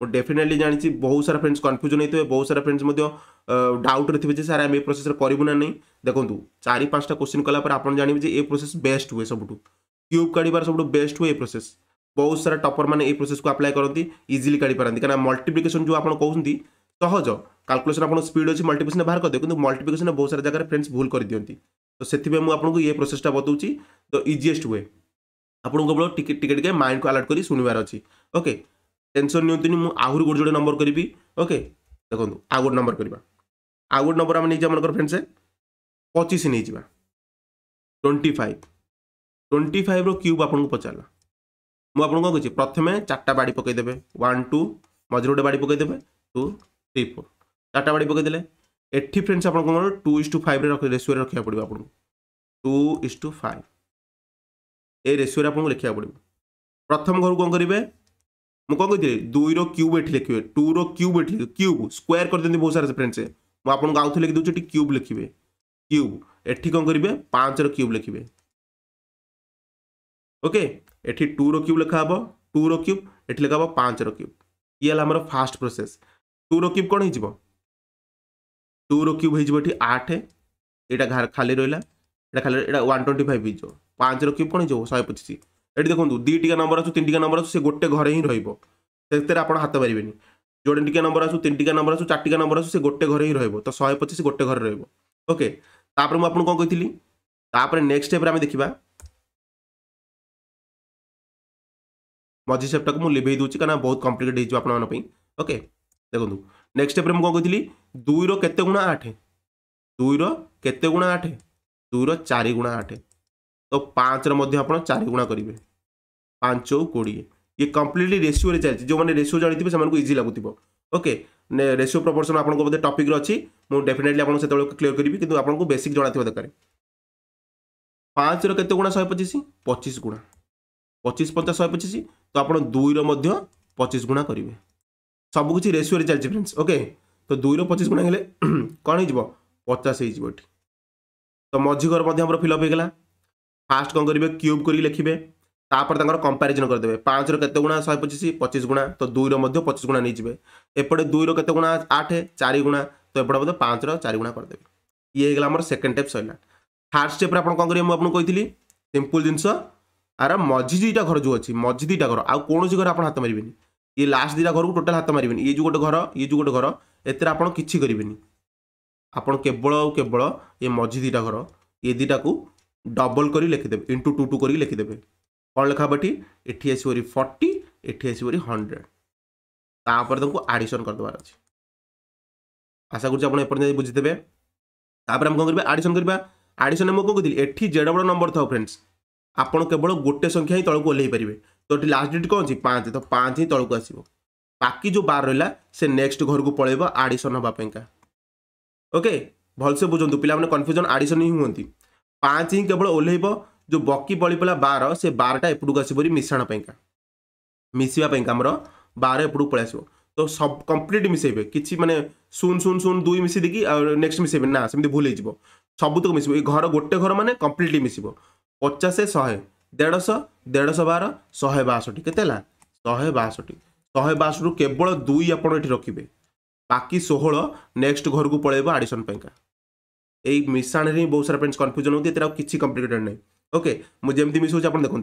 ମୁଁ ଡେଫିନେଟଲି ଜାଣିଛି ବହୁତ ସାରା ଫ୍ରେଣ୍ଡସ୍ କନଫ୍ୟୁଜନ୍ ହେଇଥିବେ ବହୁତ ସାରା ଫ୍ରେଣ୍ଡସ୍ ମଧ୍ୟ ডাউটরে ଥିବେ ଯେ ସାର୍ ଆମେ ଏ ପ୍ରୋସେସରେ କରିବୁ ନା ନାହିଁ ଦେଖନ୍ତୁ ଚାରି ପାଞ୍ଚଟା କୋଶ୍ଚିନ୍ କଲାପରେ ଆପଣ ଜାଣିବେ ଯେ ଏ ପ୍ରୋସେସ୍ ବେଷ୍ଟ ହୁଏ ସବୁଠୁ କ୍ୟୁବ୍ କାଢ଼ିବାର ସବୁଠୁ ବେଷ୍ଟ ହୁଏ ଏ ପ୍ରୋସେସ୍ ବହୁତ ସାରା ଟପର ମାନେ ଏଇ ପ୍ରୋସେସକୁ ଆପ୍ଲାଏ କରନ୍ତି ଇଜିଲି କାଢ଼ିପାରନ୍ତି କାରଣ ମଲ୍ଟିପ୍ଲିକେସନ୍ ଯେଉଁ ଆପଣ କହୁଛନ୍ତି ସହଜ କାଲକୁଲେସନ୍ ଆପଣଙ୍କ ସ୍ପିଡ୍ ଅଛି ମଲ୍ଟିପ୍ଲିକେସନ୍ ବାହାର କରିଦେବେ କିନ୍ତୁ ମଲ୍ଟିପ୍ଲିକେସନ୍ ବହୁତ ସାରା ଜାଗାରେ ଫ୍ରେଣ୍ଡସ୍ ଭୁଲ କରିଦିଅନ୍ତି ତ ସେଥିପାଇଁ ମୁଁ ଆପଣଙ୍କୁ ଏ ପ୍ରୋସେସଟା ବତାଉଛି ଦ ଇଜିଏଷ୍ଟ ୱେ ଆପଣଙ୍କୁ କେବଳ ଟିକେ ଟିକେ ଟିକେ ମାଇଣ୍ଡକୁ ଆଲର୍ଟ କରି ଶୁଣିବାର ଅଛି ଓକେ ଟେନସନ୍ ନିଅନ୍ତୁନି ମୁଁ ଆହୁରି ଗୋଟେ ଗୋଟେ ନମ୍ବର କରିବି ଓକେ ଦେଖନ୍ତୁ ଆଉ ଗୋଟେ ନମ୍ବର କରିବା ଆଉ ଗୋଟେ ନମ୍ବର ଆମେ ନେଇଯିବା ମନେକର ଫ୍ରେଣ୍ଡସ୍ ପଚିଶ ନେଇଯିବା ଟ୍ୱେଣ୍ଟି ଫାଇଭ ଟ୍ୱେଣ୍ଟି ଫାଇଭ୍ର କ୍ୟୁବ୍ ଆପଣଙ୍କୁ ପଚାରିଲା ମୁଁ ଆପଣଙ୍କୁ କ'ଣ କହୁଛି ପ୍ରଥମେ ଚାରିଟା ବାଡ଼ି ପକାଇଦେବେ ୱାନ୍ ଟୁ ମଝିରେ ଗୋଟେ ବାଡ଼ି ପକାଇଦେବେ ଟୁ ଥ୍ରୀ ଫୋର୍ ଚାରିଟା ବାଡ଼ି ପକାଇଦେଲେ ଏଠି ଫ୍ରେଣ୍ଡସ୍ ଆପଣଙ୍କୁ କ'ଣ ଟୁ ଇସ୍ ଟୁ ଫାଇଭରେ ରେସିଓରେ ରଖିବାକୁ ପଡ଼ିବ ଆପଣଙ୍କୁ ଟୁ ଇସ୍ ଟୁ ଫାଇଭ୍ ଏ ରେସିଓରେ ଆପଣଙ୍କୁ ଲେଖିବାକୁ ପଡ଼ିବ ପ୍ରଥମ ଘରକୁ କ'ଣ କରିବେ ମୁଁ କ'ଣ କହିଥିଲି ଦୁଇର କ୍ୟୁବ୍ ଏଠି ଲେଖିବେ ଟୁର କ୍ୟୁବ୍ ଏଠି ଲେଖିବେ କ୍ୟୁବ୍ ସ୍କୋୟାର କରିଦିଅନ୍ତି ବହୁତ ସାରା ଫ୍ରେଣ୍ଡସ୍ ମୁଁ ଆପଣଙ୍କୁ ଆଉ ଥରେ ଦେଉଛି ଏଠି କ୍ୟୁବ୍ ଲେଖିବେ କ୍ୟୁବ୍ ଏଠି କ'ଣ କରିବେ ପାଞ୍ଚର କ୍ୟୁବ୍ ଲେଖିବେ ଓକେ ଏଠି ଟୁର କ୍ୟୁବ୍ ଲେଖା ହେବ ଟୁର କ୍ୟୁବ୍ ଏଠି ଲେଖା ହେବ ପାଞ୍ଚର କ୍ୟୁବ୍ ଇଏ ହେଲା ଆମର ଫାଷ୍ଟ ପ୍ରୋସେସ୍ ଟୁର କ୍ୟୁବ୍ କ'ଣ ହେଇଯିବ ଟୁର କ୍ୟୁବ୍ ହେଇଯିବ ଏଠି ଆଠ ଏଇଟା ଖାଲି ରହିଲା এটা খালি এটা ওয়ান টোয়েন্টি ফাইভ হয়ে যাব পাঁচর কিউব কোণ হয়ে শহে পঁচিশ এটি দেখুন ନମ୍ବର নম্বর আছে তিনটিকা নম্বর আছে সে গোটে ঘরে হি রহব সেতে আপনার হাত মারবে ଯୋଡ଼େଟିକା ନମ୍ବର ଆସୁ ତିନିଟିକା ନମ୍ବର ଆସୁ ଚାରିଟିକା ନମ୍ବର ଆସୁ ସେ ଗୋଟେ ଘରେ ହିଁ ରହିବ ତ ଶହେ ପଚିଶ ଗୋଟେ ଘରେ ରହିବ ଓକେ ତାପରେ ମୁଁ ଆପଣଙ୍କୁ କ'ଣ କହିଥିଲି ତାପରେ ନେକ୍ସଟ ଷ୍ଟେପ୍ରେ ଆମେ ଦେଖିବା ମଝି ଷ୍ଟେପ୍ଟାକୁ ମୁଁ ଲିଭେଇ ଦେଉଛି କାରଣ ବହୁତ କମ୍ପ୍ଲିକେଟ୍ ହେଇଯିବ ଆପଣମାନଙ୍କ ପାଇଁ ଓକେ ଦେଖନ୍ତୁ ନେକ୍ସଟ ଷ୍ଟେପ୍ରେ ମୁଁ କ'ଣ କହିଥିଲି ଦୁଇର କେତେ ଗୁଣା ଆଠ ଦୁଇର କେତେ ଗୁଣା ଆଠ ଦୁଇର ଚାରି ଗୁଣା ଆଠ ତ ପାଞ୍ଚର ମଧ୍ୟ ଆପଣ ଚାରି ଗୁଣା କରିବେ ପାଞ୍ଚ କୋଡ଼ିଏ ଇଏ କମ୍ପ୍ଲିଟଲି ରେସିଓରେ ଚାଲିଛି ଯେଉଁମାନେ ରେସିଓ ଜାଣିଥିବେ ସେମାନଙ୍କୁ ଇଜି ଲାଗୁଥିବ ଓକେ ରେସିଓ ପ୍ରପୋର୍ସନ୍ ଆପଣଙ୍କ ବୋଧେ ଟପିକ୍ର ଅଛି ମୁଁ ଡେଫିନେଟଲି ଆପଣଙ୍କୁ ସେତେବେଳେ କ୍ଲିୟର କରିବି କିନ୍ତୁ ଆପଣଙ୍କୁ ବେସିକ୍ ଜଣାଥିବା ଦରକାର ପାଞ୍ଚର କେତେ ଗୁଣା ଶହେ ପଚିଶ ପଚିଶ ଗୁଣା ପଚିଶ ପଚାଶ ଶହେ ପଚିଶ ତ ଆପଣ ଦୁଇର ମଧ୍ୟ ପଚିଶ ଗୁଣା କରିବେ ସବୁକିଛି ରେସିଓରେ ଚାଲିଛି ଫ୍ରେଣ୍ଡସ୍ ଓକେ ତ ଦୁଇର ପଚିଶ ଗୁଣା ହେଲେ କ'ଣ ହେଇଯିବ ପଚାଶ ହେଇଯିବ ଏଠି ତ ମଝି ଘର ମଧ୍ୟ ଆମର ଫିଲ୍ଅପ୍ ହେଇଗଲା ଫାଷ୍ଟ କ'ଣ କରିବେ କ୍ୟୁବ୍ କରିକି ଲେଖିବେ তাপরে তাঁর কম্পারিজন করেদেবে পাঁচর কেতে গুণা শহে পঁচিশ পঁচিশ গুণা তো দুইর মধ্যে পঁচিশ গুণা নিয়ে যাবে এপটে দুইর কেতে গুণা আঠ চারি গুণা তো এপটে বোধ পাঁচর চারি গুণা করেদেবে ইয়ে হয়ে গেল আমার সেকেন্ড স্টেপ সরিলা ফার্স্ট স্টেপরে আপনার কম করবে আপনার কইলি সিম্পল জিনিস আর মঝি দুইটা ঘর যে মঝি দুইটা ঘর আউ কোণী ঘর আপনার হাত মারবে ইয়ে লাস্ট দুইটা ঘরক টোটাল হাত মারবে ইয়ে যে গোটে ঘর ইয়ে যে গোটে ঘর এতে আপনার কিছু করবে আপনার কেবল কেবল କେବଳ মঝি দুইটা ঘর ଘର দুইটা ডবল করে লিখিদেবে ইন্টু টু টু করি লিখিদেবে କ'ଣ ଲେଖାହେବ ଏଠି ଏଠି ଆସିବ ଏରି ଫର୍ଟି ଏଠି ଆସିବ ଏରି ହଣ୍ଡ୍ରେଡ଼ ତାପରେ ତାଙ୍କୁ ଆଡ଼ିସନ୍ କରିଦେବାର ଅଛି ଆଶା କରୁଛି ଆପଣ ଏପର୍ଯ୍ୟନ୍ତ ଯାଇ ବୁଝିଦେବେ ତାପରେ ଆମେ କ'ଣ କରିବା ଆଡ଼ିସନ୍ କରିବା ଆଡ଼ିସନ୍ ମୁଁ କ'ଣ କହିଥିଲି ଏଠି ଯେଡ଼େ ବଡ଼ ନମ୍ବର ଥାଉ ଫ୍ରେଣ୍ଡସ୍ ଆପଣ କେବଳ ଗୋଟେ ସଂଖ୍ୟା ହିଁ ତଳକୁ ଓହ୍ଲେଇ ପାରିବେ ତ ଏଠି ଲାଷ୍ଟ ଡେଟ୍ କ'ଣ ଅଛି ପାଞ୍ଚ ତ ପାଞ୍ଚ ହିଁ ତଳକୁ ଆସିବ ବାକି ଯେଉଁ ବାର ରହିଲା ସେ ନେକ୍ସଟ ଘରକୁ ପଳେଇବ ଆଡ଼ିସନ୍ ହେବା ପାଇଁକା ଓକେ ଭଲସେ ବୁଝନ୍ତୁ ପିଲାମାନେ କନଫ୍ୟୁଜନ୍ ଆଡ଼ିସନ୍ ହିଁ ହୁଅନ୍ତି ପାଞ୍ଚ ହିଁ କେବଳ ଓହ୍ଲେଇବ ଯେଉଁ ବକି ବଳିପଲା ବାର ସେ ବାରଟା ଏପଟକୁ ଆସିବ ବୋଲି ମିଶାଣ ପାଇଁକା ମିଶିବା ପାଇଁକା ଆମର ବାର ଏପଟକୁ ପଳେଇ ଆସିବ ତ ସବ କମ୍ପ୍ଲିଟ୍ ମିଶାଇବେ କିଛି ମାନେ ଶୂନ ଶୂନ ଶୂନ ଦୁଇ ମିଶି ଦେଇକି ଆଉ ନେକ୍ସଟ ମିଶାଇବେ ନା ସେମିତି ଭୁଲ ହେଇଯିବ ସବୁତକ ମିଶିବ ଏ ଘର ଗୋଟେ ଘର ମାନେ କମ୍ପ୍ଲିଟଲି ମିଶିବ ପଚାଶ ଶହେ ଦେଢ଼ଶହ ଦେଢ଼ଶହ ବାର ଶହେ ବାଷଠି କେତେ ହେଲା ଶହେ ବାଷଠି ଶହେ ବାଷଠିରୁ କେବଳ ଦୁଇ ଆପଣ ଏଠି ରଖିବେ ବାକି ଷୋହଳ ନେକ୍ସଟ ଘରକୁ ପଳେଇବ ଆଡ଼ିସନ୍ ପାଇଁକା ଏଇ ମିଶାଣରେ ହିଁ ବହୁତ ସାରା ଫ୍ରେଣ୍ଡସ୍ କନଫ୍ୟୁଜନ୍ ହେଉଛି ଏଥିରେ ଆଉ କିଛି କମ୍ପ୍ଲିକେଟେଡ଼ ନାହିଁ ওকে যেমি মিশাଉଛି আপনার দেখুন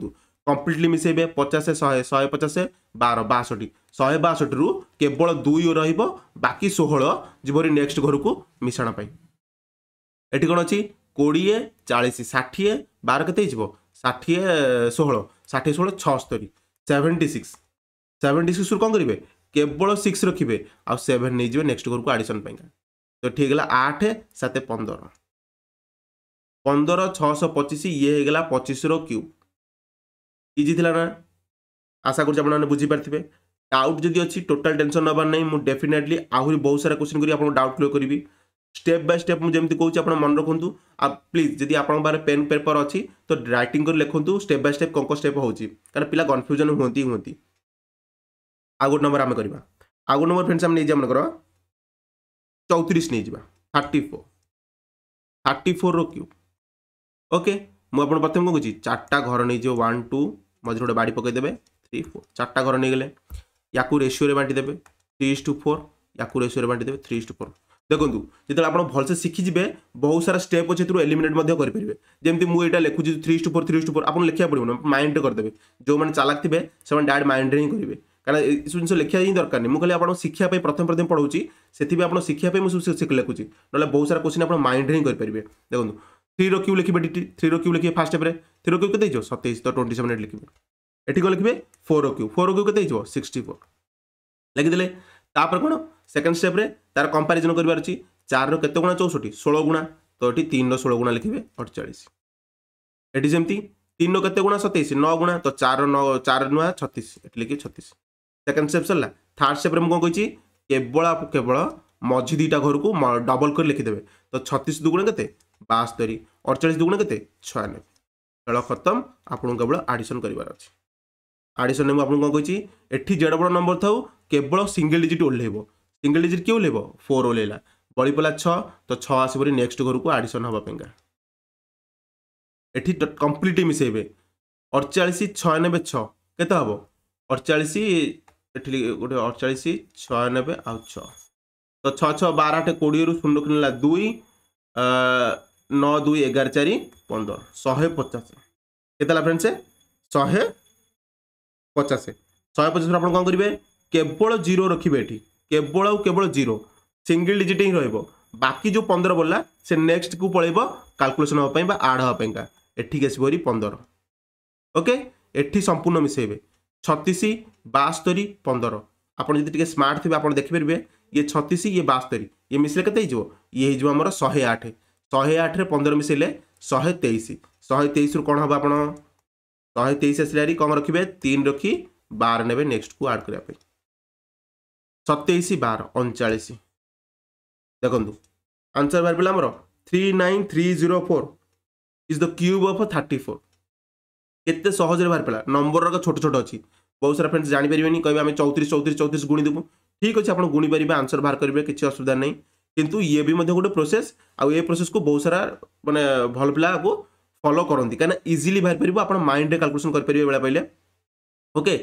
কমপ্লিটলি মিশাইবে পচাশ শহে শহে পচাশ বার বাষট্টি শহে বাষট্টি রু কেবল দুই রহব বাকি ষোহল যেপরি নেক্সট ঘরক মিশাণ এটি কোণ অছি কোড়িয়ে চাশ ষাঠিয়ে বার কেতে হয়ে ষাঠিয়ে ষোহল ষাঠিয়ে ষোহল ছস্তরি সেভেন্টি সিক্স সেভেন্টি সিক্স কম করবে কেবল সিক্স রখবে আভেন নিয়ে যাবে নেক্সট ঘরক আডিশন পাইকা তো ঠিক হল আঠ সাত পনেরো ପନ୍ଦର ଛଅଶହ ପଚିଶ ଇଏ ହେଇଗଲା ପଚିଶର କ୍ୟୁବ୍ ଇଜି ଥିଲା ନା ଆଶା କରୁଛି ଆପଣମାନେ ବୁଝିପାରିଥିବେ ଡାଉଟ୍ ଯଦି ଅଛି ଟୋଟାଲ୍ ଟେନସନ୍ ନେବାର ନାହିଁ ମୁଁ ଡେଫିନେଟଲି ଆହୁରି ବହୁତ ସାରା କୋଶ୍ଚିନ୍ କରି ଆପଣଙ୍କୁ ଡାଉଟ୍ କ୍ଲିୟର କରିବି ଷ୍ଟେପ୍ ବାଇ ଷ୍ଟେପ୍ ମୁଁ ଯେମିତି କହୁଛି ଆପଣ ମନେ ରଖନ୍ତୁ ଆଉ ପ୍ଲିଜ୍ ଯଦି ଆପଣଙ୍କ ପାଖରେ ପେନ୍ ପେପର୍ ଅଛି ତ ରାଇଟିଂ କରି ଲେଖନ୍ତୁ ଷ୍ଟେପ୍ ବାଇ ଷ୍ଟେପ୍ କ'ଣ କ'ଣ ଷ୍ଟେପ୍ ହେଉଛି କାରଣ ପିଲା କନଫ୍ୟୁଜନ୍ ହୁଅନ୍ତି ହୁଅନ୍ତି ଆଉ ଗୋଟେ ନମ୍ବର ଆମେ କରିବା ଆଉ ଗୋଟେ ନମ୍ବର ଫ୍ରେଣ୍ଡସ୍ ଆମେ ନେଇଯିବା ମନେକର ଚଉତିରିଶ ନେଇଯିବା ଥାର୍ଟି ଫୋର୍ ଥାର୍ଟି ଫୋର୍ର କ୍ୟୁବ୍ ଓକେ ମୁଁ ଆପଣ ପ୍ରଥମେ କ'ଣ କହୁଛି ଚାରିଟା ଘର ନେଇଯିବ ୱାନ୍ ଟୁ ମଝିରେ ଗୋଟେ ବାଡ଼ି ପକାଇଦେବେ ଥ୍ରୀ ଫୋର୍ ଚାରିଟା ଘର ନେଇଗଲେ ୟାକୁ ରେସିଓରେ ବାଣ୍ଟିଦେବେ ଥ୍ରୀ ଇସ୍ ଟୁ ଫୋର୍ ୟାକୁ ରେସିଓରେ ବାଣ୍ଟିଦେବେ ଥ୍ରୀ ଇସ୍ ଟୁ ଫୋର୍ ଦେଖନ୍ତୁ ଯେତେବେଳେ ଆପଣ ଭଲସେ ଶିଖିଯିବେ ବହୁତ ସାରା ଷ୍ଟେପ୍ ଅଛି ଏଥିରୁ ଏଲିମିନେଟ୍ ମଧ୍ୟ କରିପାରିବେ ଯେମିତି ମୁଁ ଏଇଟା ଲେଖୁଛି three is two four three is two four ଆପଣ ଲେଖିବାକୁ ପଡ଼ିବନି ମାଇଣ୍ଡରେ କରିଦେବେ ଯେଉଁମାନେ ଚାଲାକ ଥିବେ ସେମାନେ ଡାଇରେକ୍ଟ ମାଇଣ୍ଡରେ ହିଁ କରିବେ କାରଣ ଏସବୁ ଜିନିଷ ଲେଖିବା ହିଁ ଦରକାର ନାହିଁ ମୁଁ ଖାଲି ଆପଣ ଶିଖିବା ପାଇଁ ପ୍ରଥମେ ପ୍ରଥମେ ପଢ଼ାଉଛି ସେଥିପାଇଁ ଆପଣ ଶିଖିବା ପାଇଁ ମୁଁ ସବୁ ଲେଖୁଛି ନହେଲେ ବହୁତ ସାରା କୋଶ୍ଚିନ୍ ଆପଣ ମାଇଣ୍ଡରେ ହିଁ କରିପାରିବେ ଦେଖନ୍ତୁ থ্রির কিউ লিখবে ডিটি থ্রির কিউ লিখবে ফার্স্ট স্টেপে থ্রির কিউ কেতে ହେଇଯିବ ସତେଇଶ ତ ଟ୍ୱେଣ୍ଟି ସେଭେନ୍ ଏଇଟ୍ লিখবে এটি କ'ଣ লিখবে ফোর কিউ ফোর কিউ কেতে ହେଇଯିବ সিক্সটি ফোর ଲେଖିଦେଲେ ତାପରେ କ'ଣ ସେକେଣ୍ଡ ଷ୍ଟେପ୍ରେ ତାର କମ୍ପାରିଜନ୍ କରିବାର ଅଛି ଚାରିର କେତେ ଗୁଣା ଚଉଷଠି ଷୋହଳ ଗୁଣା ତ ଏଠି ତିନିର ଷୋହଳ ଗୁଣା ଲେଖିବେ ଅଠଚାଳିଶ ଏଠି ସେମିତି ତିନିର କେତେ ଗୁଣା ସତେଇଶ ନଅ ଗୁଣା ତ ଚାରିର ନଅ ଚାରି ନୂଆ ଛତିଶ ଏଠି ଲେଖିବେ ଛତିଶ ସେକେଣ୍ଡ ଷ୍ଟେପ୍ ସରିଲା ଥାର୍ଡ଼ ଷ୍ଟେପ୍ରେ ମୁଁ କ'ଣ କହିଛି କେବଳ କେବଳ ମଝି ଦୁଇଟା ଘରକୁ ଡବଲ୍ କରି ଲେଖିଦେବେ ତ ଛତିଶ ଦୁଗୁଣା କେତେ ବାସ୍ତରୀ ଅଡ଼ଚାଳିଶ ଦୁଗୁଣ କେତେ ଛୟାନବେ ଖେଳ ଖତମ ଆପଣଙ୍କୁ କେବଳ ଆଡ଼ିସନ୍ କରିବାର ଅଛି ଆଡ଼ିସନ୍ ମୁଁ ଆପଣଙ୍କୁ କ'ଣ କହିଛି ଏଠି ଯେଡ଼େ ବଡ଼ ନମ୍ବର ଥାଉ କେବଳ ସିଙ୍ଗଲ ଡିଜିଟ୍ ଓହ୍ଲେଇବ ସିଙ୍ଗଲ ଡିଜିଟ୍ କିଏ ଓହ୍ଲେଇବ ଫୋର୍ ଓହ୍ଲେଇଲା ବଳି ପଲା ଛଅ ତ ଛଅ ଆସିବରି ନେକ୍ସଟ ଘରକୁ ଆଡ଼ିସନ୍ ହେବା ପାଇଁକା ଏଠି କମ୍ପ୍ଲିଟ୍ ମିଶାଇବେ ଅଡ଼ଚାଳିଶ ଛୟାନବେ ଛଅ କେତେ ହେବ ଅଡ଼ଚାଳିଶ ଏଠି ଗୋଟେ ଅଡ଼ଚାଳିଶ ଛୟାନବେ ଆଉ ଛଅ ତ ଛଅ ଛଅ ବାର ଆଠ କୋଡ଼ିଏରୁ ଶୂନ ରଖିନେଲା ଦୁଇ ନଅ ଦୁଇ ଏଗାର ଚାରି ପନ୍ଦର ଶହେ ପଚାଶ କେତେ ହେଲା ଫ୍ରେଣ୍ଡ ସେ ଶହେ ପଚାଶ ଶହେ ପଚାଶରେ ଆପଣ କ'ଣ କରିବେ କେବଳ ଜିରୋ ରଖିବେ ଏଠି କେବଳ ଆଉ କେବଳ ଜିରୋ ସିଙ୍ଗଲ ଡିଜିଟ୍ ହିଁ ରହିବ ବାକି ଯେଉଁ ପନ୍ଦର ବୋଲିଲା ସେ ନେକ୍ସଟକୁ ପଳେଇବ କାଲକୁଲେସନ୍ ହେବା ପାଇଁ ବା ଆଡ଼୍ ହେବା ପାଇଁକା ଏଠିକି ଆସିବ ହେରି ପନ୍ଦର ଓକେ ଏଠି ସମ୍ପୂର୍ଣ୍ଣ ମିଶାଇବେ ଛତିଶ ବାସ୍ତରୀ ପନ୍ଦର ଆପଣ ଯଦି ଟିକେ ସ୍ମାର୍ଟ ଥିବେ ଆପଣ ଦେଖିପାରିବେ ଇଏ ଛତିଶ ଇଏ ବାସ୍ତରୀ ଇଏ ମିଶିଲେ କେତେ ହେଇଯିବ ଇଏ ହେଇଯିବ ଆମର ଶହେ ଆଠ ଶହେ ଆଠରେ ପନ୍ଦର ମିଶାଇଲେ ଶହେ ତେଇଶ ଶହେ ତେଇଶରୁ କ'ଣ ହେବ ଆପଣ ଶହେ ତେଇଶ ଆସିଲା ହେରି କ'ଣ ରଖିବେ ତିନି ରଖି ବାର ନେବେ ନେକ୍ସଟକୁ ଆଡ଼୍ କରିବା ପାଇଁ ସତେଇଶ ବାର ଅଣଚାଳିଶ ଦେଖନ୍ତୁ ଆନ୍ସର୍ ବାହାରିଲା ଆମର three nine three zero four is the cube of thirty four কেতে সহজে বাহার পেলা নম্বর গুলো ছোট ছোট অছি বহু সারা ফ্রেন্ডস জাঁপারে কে আমি চৌত্রিশ চৌত্রিশ চৌত্রিশ গুণিদেবু ঠিক আছে আপনার গুণিপারে আনসর বাহার করবে কিছু অসুবিধা নাই কিন্তু ই এ ভি মধ্যে গট প্রসেস আউ এ প্রসেস কো বহুত সারা মানে ভাল প্লাক ফলো করন কা ইজিলি ভাল পারিব আপন মাইন্ড ক্যালকুলেশন করি পারিব বেলে পহলে ওকে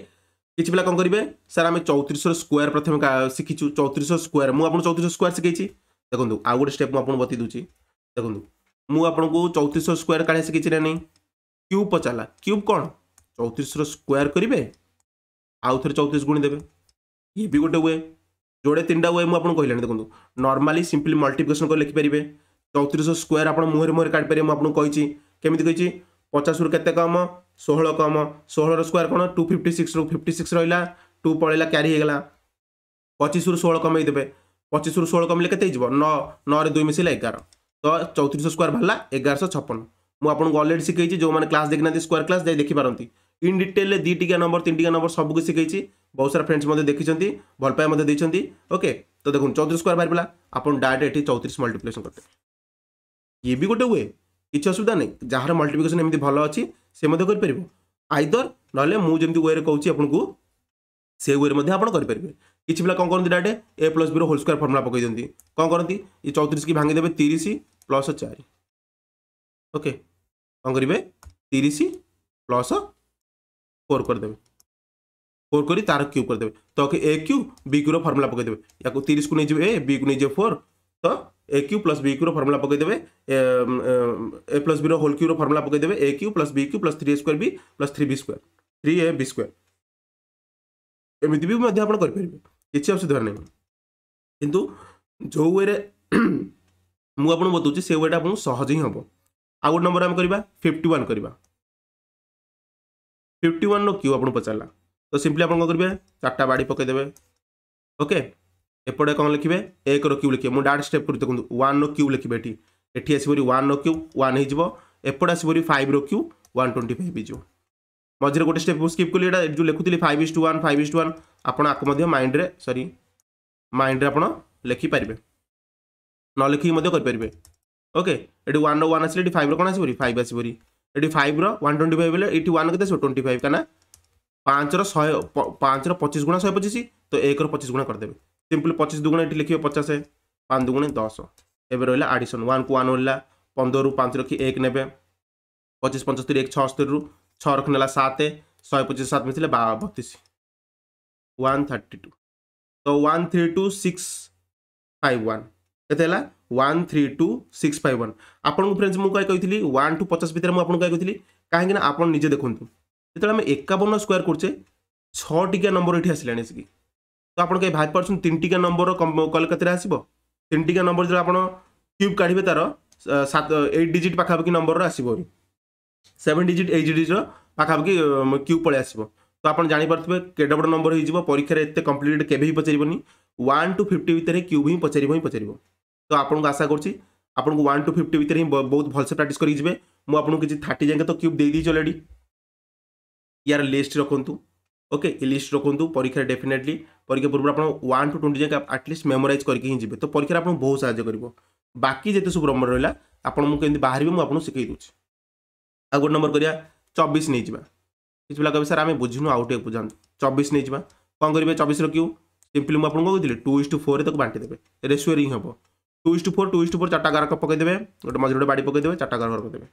কিছি বেলা কোন করিবে স্যার আমি 3400 স্কয়ার প্রথম কা শিখিচু 3400 স্কয়ার মু আপন 3400 স্কয়ার শিখিছি দেখো আ গট স্টেপ মু আপন বতি দিছি দেখো মু আপন কো 3400 স্কয়ার কাড় এসে কিছি না নি কিউ পচালা কিউ কোন 3400 স্কয়ার করিবে আউther 34 গুণ দিবে ই ভি গট ওএ जोड़े तीन टाइम मुझे आपको कहला देखो नर्माली सिंपली मल्टिप्लिकेसन कर लिखिपारे चौतीस स्क्वयर आप मुहर मुहर काट पारे मुझे कही केमी कही पचास रु के कम षोह कम षोहर स्क्वयर कौन टू फिफ्टी सिक्स रु फिफ्टी सिक्स रहा टू पलैला क्यारी होगा पचिश रु षोह कमईदे पचिश रु षोह कमले के नौ नौ दुई मिसले एगार तो चौतीस स्क्वयर बाहर एगारश छपन मुझे आपको अलरेडी शिखी जो मैंने क्लास देखना स्क्वयर क्लास जाए देखिपारती ଇନ୍ ଡିଟେଲରେ ଦୁଇଟିକା ନମ୍ବର ତିନିଟିକା ନମ୍ବର ସବୁକୁ ଶିଖେଇଛି ବହୁତ ସାରା ଫ୍ରେଣ୍ଡସ୍ ମଧ୍ୟ ଦେଖିଛନ୍ତି ଭଲ ପାଇବା ମଧ୍ୟ ଦେଇଛନ୍ତି ଓକେ ତ ଦେଖନ୍ତୁ ଚଉତିରିଶ ସ୍କୋୟାର ବାହାରିଲା ଆପଣ ଡାଇରେକ୍ଟ ଏଠି ଚଉତିରିଶ ମଲ୍ଟିପ୍ଲିକେସନ୍ କରିଦେବେ ଇଏ ବି ଗୋଟେ ୱେ କିଛି ଅସୁବିଧା ନାହିଁ ଯାହାର ମଲ୍ଟିପ୍ଲିକେସନ୍ ଏମିତି ଭଲ ଅଛି ସେ ମଧ୍ୟ କରିପାରିବ ଆଇଦର ନହେଲେ ମୁଁ ଯେମିତି ୱେରେ କହୁଛି ଆପଣଙ୍କୁ ସେ ୱେରେ ମଧ୍ୟ ଆପଣ କରିପାରିବେ କିଛି ପିଲା କ'ଣ କରନ୍ତି ଡାଇରେକ୍ଟ ଏ ପ୍ଲସ୍ ବିର ହୋଲ୍ ସ୍କୋୟାର ଫର୍ମୁଲା ପକାଇ ଦିଅନ୍ତି କ'ଣ କରନ୍ତି ଏ ଚଉତିରିଶକି ଭାଙ୍ଗିଦେବେ ତିରିଶ ପ୍ଲସ୍ ଚାରି ଓକେ କ'ଣ କରିବେ ତିରିଶ ପ୍ଲସ୍ फोर করে फोर कर तार क्यूब কিউব করে দেবে তো এ কিউব বি কিউর ফর্মুলা পকাই को नहीं তিরিশ কু নিয়ে এ বি কু নিয়ে four a cube plus B cube formula पकईदे a plus b whole cube formula पकईदे a cube plus B cube plus three A square B plus three b square three A B square एमती भी आप करेंगे किसी असुविधा नहीं कि जो वे मुझे बताऊँ से वेटा आपको सहज ही हम आउ गोटे नंबर आम करवा फिफ्टी वन करवा ଫିଫ୍ଟି ୱାନ୍ର କ୍ୟୁ ଆପଣଙ୍କୁ ପଚାରିଲା ତ ସିମ୍ପଲି ଆପଣ କ'ଣ କରିବେ ଚାରିଟା ବାଡ଼ି ପକାଇଦେବେ ଓକେ ଏପଟେ କ'ଣ ଲେଖିବେ ଏକର କ୍ୟୁ ଲେଖିବେ ମୁଁ ଡାଇରେକ୍ଟ ଷ୍ଟେପ୍ କରି ଦେଖନ୍ତୁ ୱାନ୍ର କ୍ୟୁ ଲେଖିବେ ଏଠି ଏଠି ଆସିପରି ୱାନ୍ର କ୍ୟୁ ୱାନ୍ ହେଇଯିବ ଏପଟେ ଆସିପରି ଫାଇଭ୍ର କ୍ୟୁ ୱାନ୍ ଟ୍ୱେଣ୍ଟି ଫାଇଭ୍ ହେଇଯିବ ମଝିରେ ଗୋଟେ ଷ୍ଟେପ୍ ମୁଁ ସ୍କିପ୍ କଲି ଏଇଟା ଯେଉଁ ଲେଖୁଥିଲି five is two one five is two one ଆପଣ ଆକୁ ମଧ୍ୟ ମାଇଣ୍ଡରେ ସରି ମାଇଣ୍ଡରେ ଆପଣ ଲେଖିପାରିବେ ନ ଲେଖିକି ମଧ୍ୟ କରିପାରିବେ ଓକେ ଏଠି ୱାନ୍ର ୱାନ୍ ଆସିଲେ ଏଠି ଫାଇଭ୍ର କ'ଣ ଆସିପରି ଫାଇଭ୍ ଆସିପରି ଏଠି ଫାଇଭ୍ର ୱାନ୍ ଟ୍ୱେଣ୍ଟି ଫାଇଭ୍ ହେଲେ ଏଠି ୱାନ୍ କେତେ ଆସିବ ଟ୍ୱେଣ୍ଟି ଫାଇଭ୍ କାହିଁକିନା ପାଞ୍ଚର ଶହେ ପାଞ୍ଚର ପଚିଶ ଗୁଣା ଶହେ ପଚିଶ ତ ଏକର ପଚିଶ ଗୁଣା କରିଦେବେ ସିମ୍ପଲି ପଚିଶ ଦୁଗୁଣା ଏଠି ଲେଖିବେ ପଚାଶ ପାଞ୍ଚ ଦୁଗୁଣେ ଦଶ ଏବେ ରହିଲା ଆଡ଼ିସନ୍ ୱାନ୍କୁ ୱାନ୍ ରହିଲା ପନ୍ଦରରୁ ପାଞ୍ଚ ରଖି ଏକ ନେବେ ପଚିଶ ପଞ୍ଚସ୍ତରୀ ଏକ ଛଅସ୍ତରୀରୁ ଛଅ ରଖି ନେଲା ସାତ ଶହେ ପଚିଶ ସାତ ମିଶିଲେ ବା ବତିଶ ୱାନ୍ ଥାର୍ଟି ଟୁ ତ one three two six five one କେତେ ହେଲା one three two six five one ଆପଣଙ୍କୁ ଫ୍ରେଣ୍ଡସ୍ ମୁଁ କାହିଁ କହିଥିଲି ୱାନ୍ ଟୁ ପଚାଶ ଭିତରେ ମୁଁ ଆପଣଙ୍କୁ କହିଥିଲି କାହିଁକିନା ଆପଣ ନିଜେ ଦେଖନ୍ତୁ ଯେତେବେଳେ ଆମେ ଏକାବନ ସ୍କୋୟାର କରୁଛେ ଛଅଟିକିଆ ନମ୍ବର ଏଠି ଆସିଲାଣି ଆସିକି ତ ଆପଣ କାହିଁ ଭାବି ପାରୁଛନ୍ତି ତିନିଟିକିଆ ନମ୍ବର କଲିକତାରେ ଆସିବ ତିନିଟିକିଆ ନମ୍ବର ଯେତେବେଳେ ଆପଣ କ୍ୟୁବ୍ କାଢ଼ିବେ ତା'ର ସାତ ଏଇଟ୍ ଡିଜିଟ୍ ପାଖାପାଖି ନମ୍ବରର ଆସିବନି ସେଭେନ୍ ଡିଜିଟ୍ ଏଇଟ୍ ଡିଜିଟ୍ର ପାଖାପାଖି କ୍ୟୁବ୍ ପଳେଇ ଆସିବ ତ ଆପଣ ଜାଣିପାରୁଥିବେ କେଡ଼େ ବଡ଼ ନମ୍ବର ହେଇଯିବ ପରୀକ୍ଷାରେ ଏତେ କମ୍ପ୍ଲିକେଟ୍ କେବେ ବି ପଚାରିବନି ୱାନ୍ ଟୁ ଫିଫ୍ଟି ଭିତରେ କ୍ୟୁବ୍ ହିଁ ପଚାରିବ ହିଁ ପଚାରିବ ତ ଆପଣଙ୍କୁ ଆଶା କରୁଛି ଆପଣଙ୍କୁ ୱାନ୍ ଟୁ ଫିଫ୍ଟି ଭିତରେ ହିଁ ବହୁତ ଭଲସେ ପ୍ରାକ୍ଟିସ୍ କରିକି ଯିବେ ମୁଁ ଆପଣଙ୍କୁ କିଛି ଥାର୍ଟି ଯାଏଁ ତ କ୍ୟୁବ୍ ଦେଇଦେଇଛି ଅଲରେଡ଼ି ইয়ার লিস্ট রাখতু ওকে এই লিস্ট রাখতু পরীক্ষার ডেফিনেটলি পরীক্ষা পূর্ব আপনার ওয়ান টু টোয়েন্টি যাকে আটলিস্ট মেমোরাইজ করি হি যাবে তো পরীক্ষার আপনার বহু সাহায্য করব বাকি যেতে সব নম্বর রা আপনার কেমি বাহারি মু আপনার শিখাই দেছি আর গোটে নম্বর করা চবিশ নিয়ে যা কিছু পিলা কবে স্যার আমি বুঝুনু আউ টিকে বুঝান চবিশ নিয়ে যা কম করবে চবিশ রকিউ সিম্পলি মু আপনার কিন্তু টু ইস টু ফোর তাকে বাঁটি দেবে রেসুয়ারিং হব two is two four two is two four চারটা ঘর পকাইদেবে গোটে মঝে গোটে বাড়ি পকাইদেবে চারটা ঘর ঘর করদেবে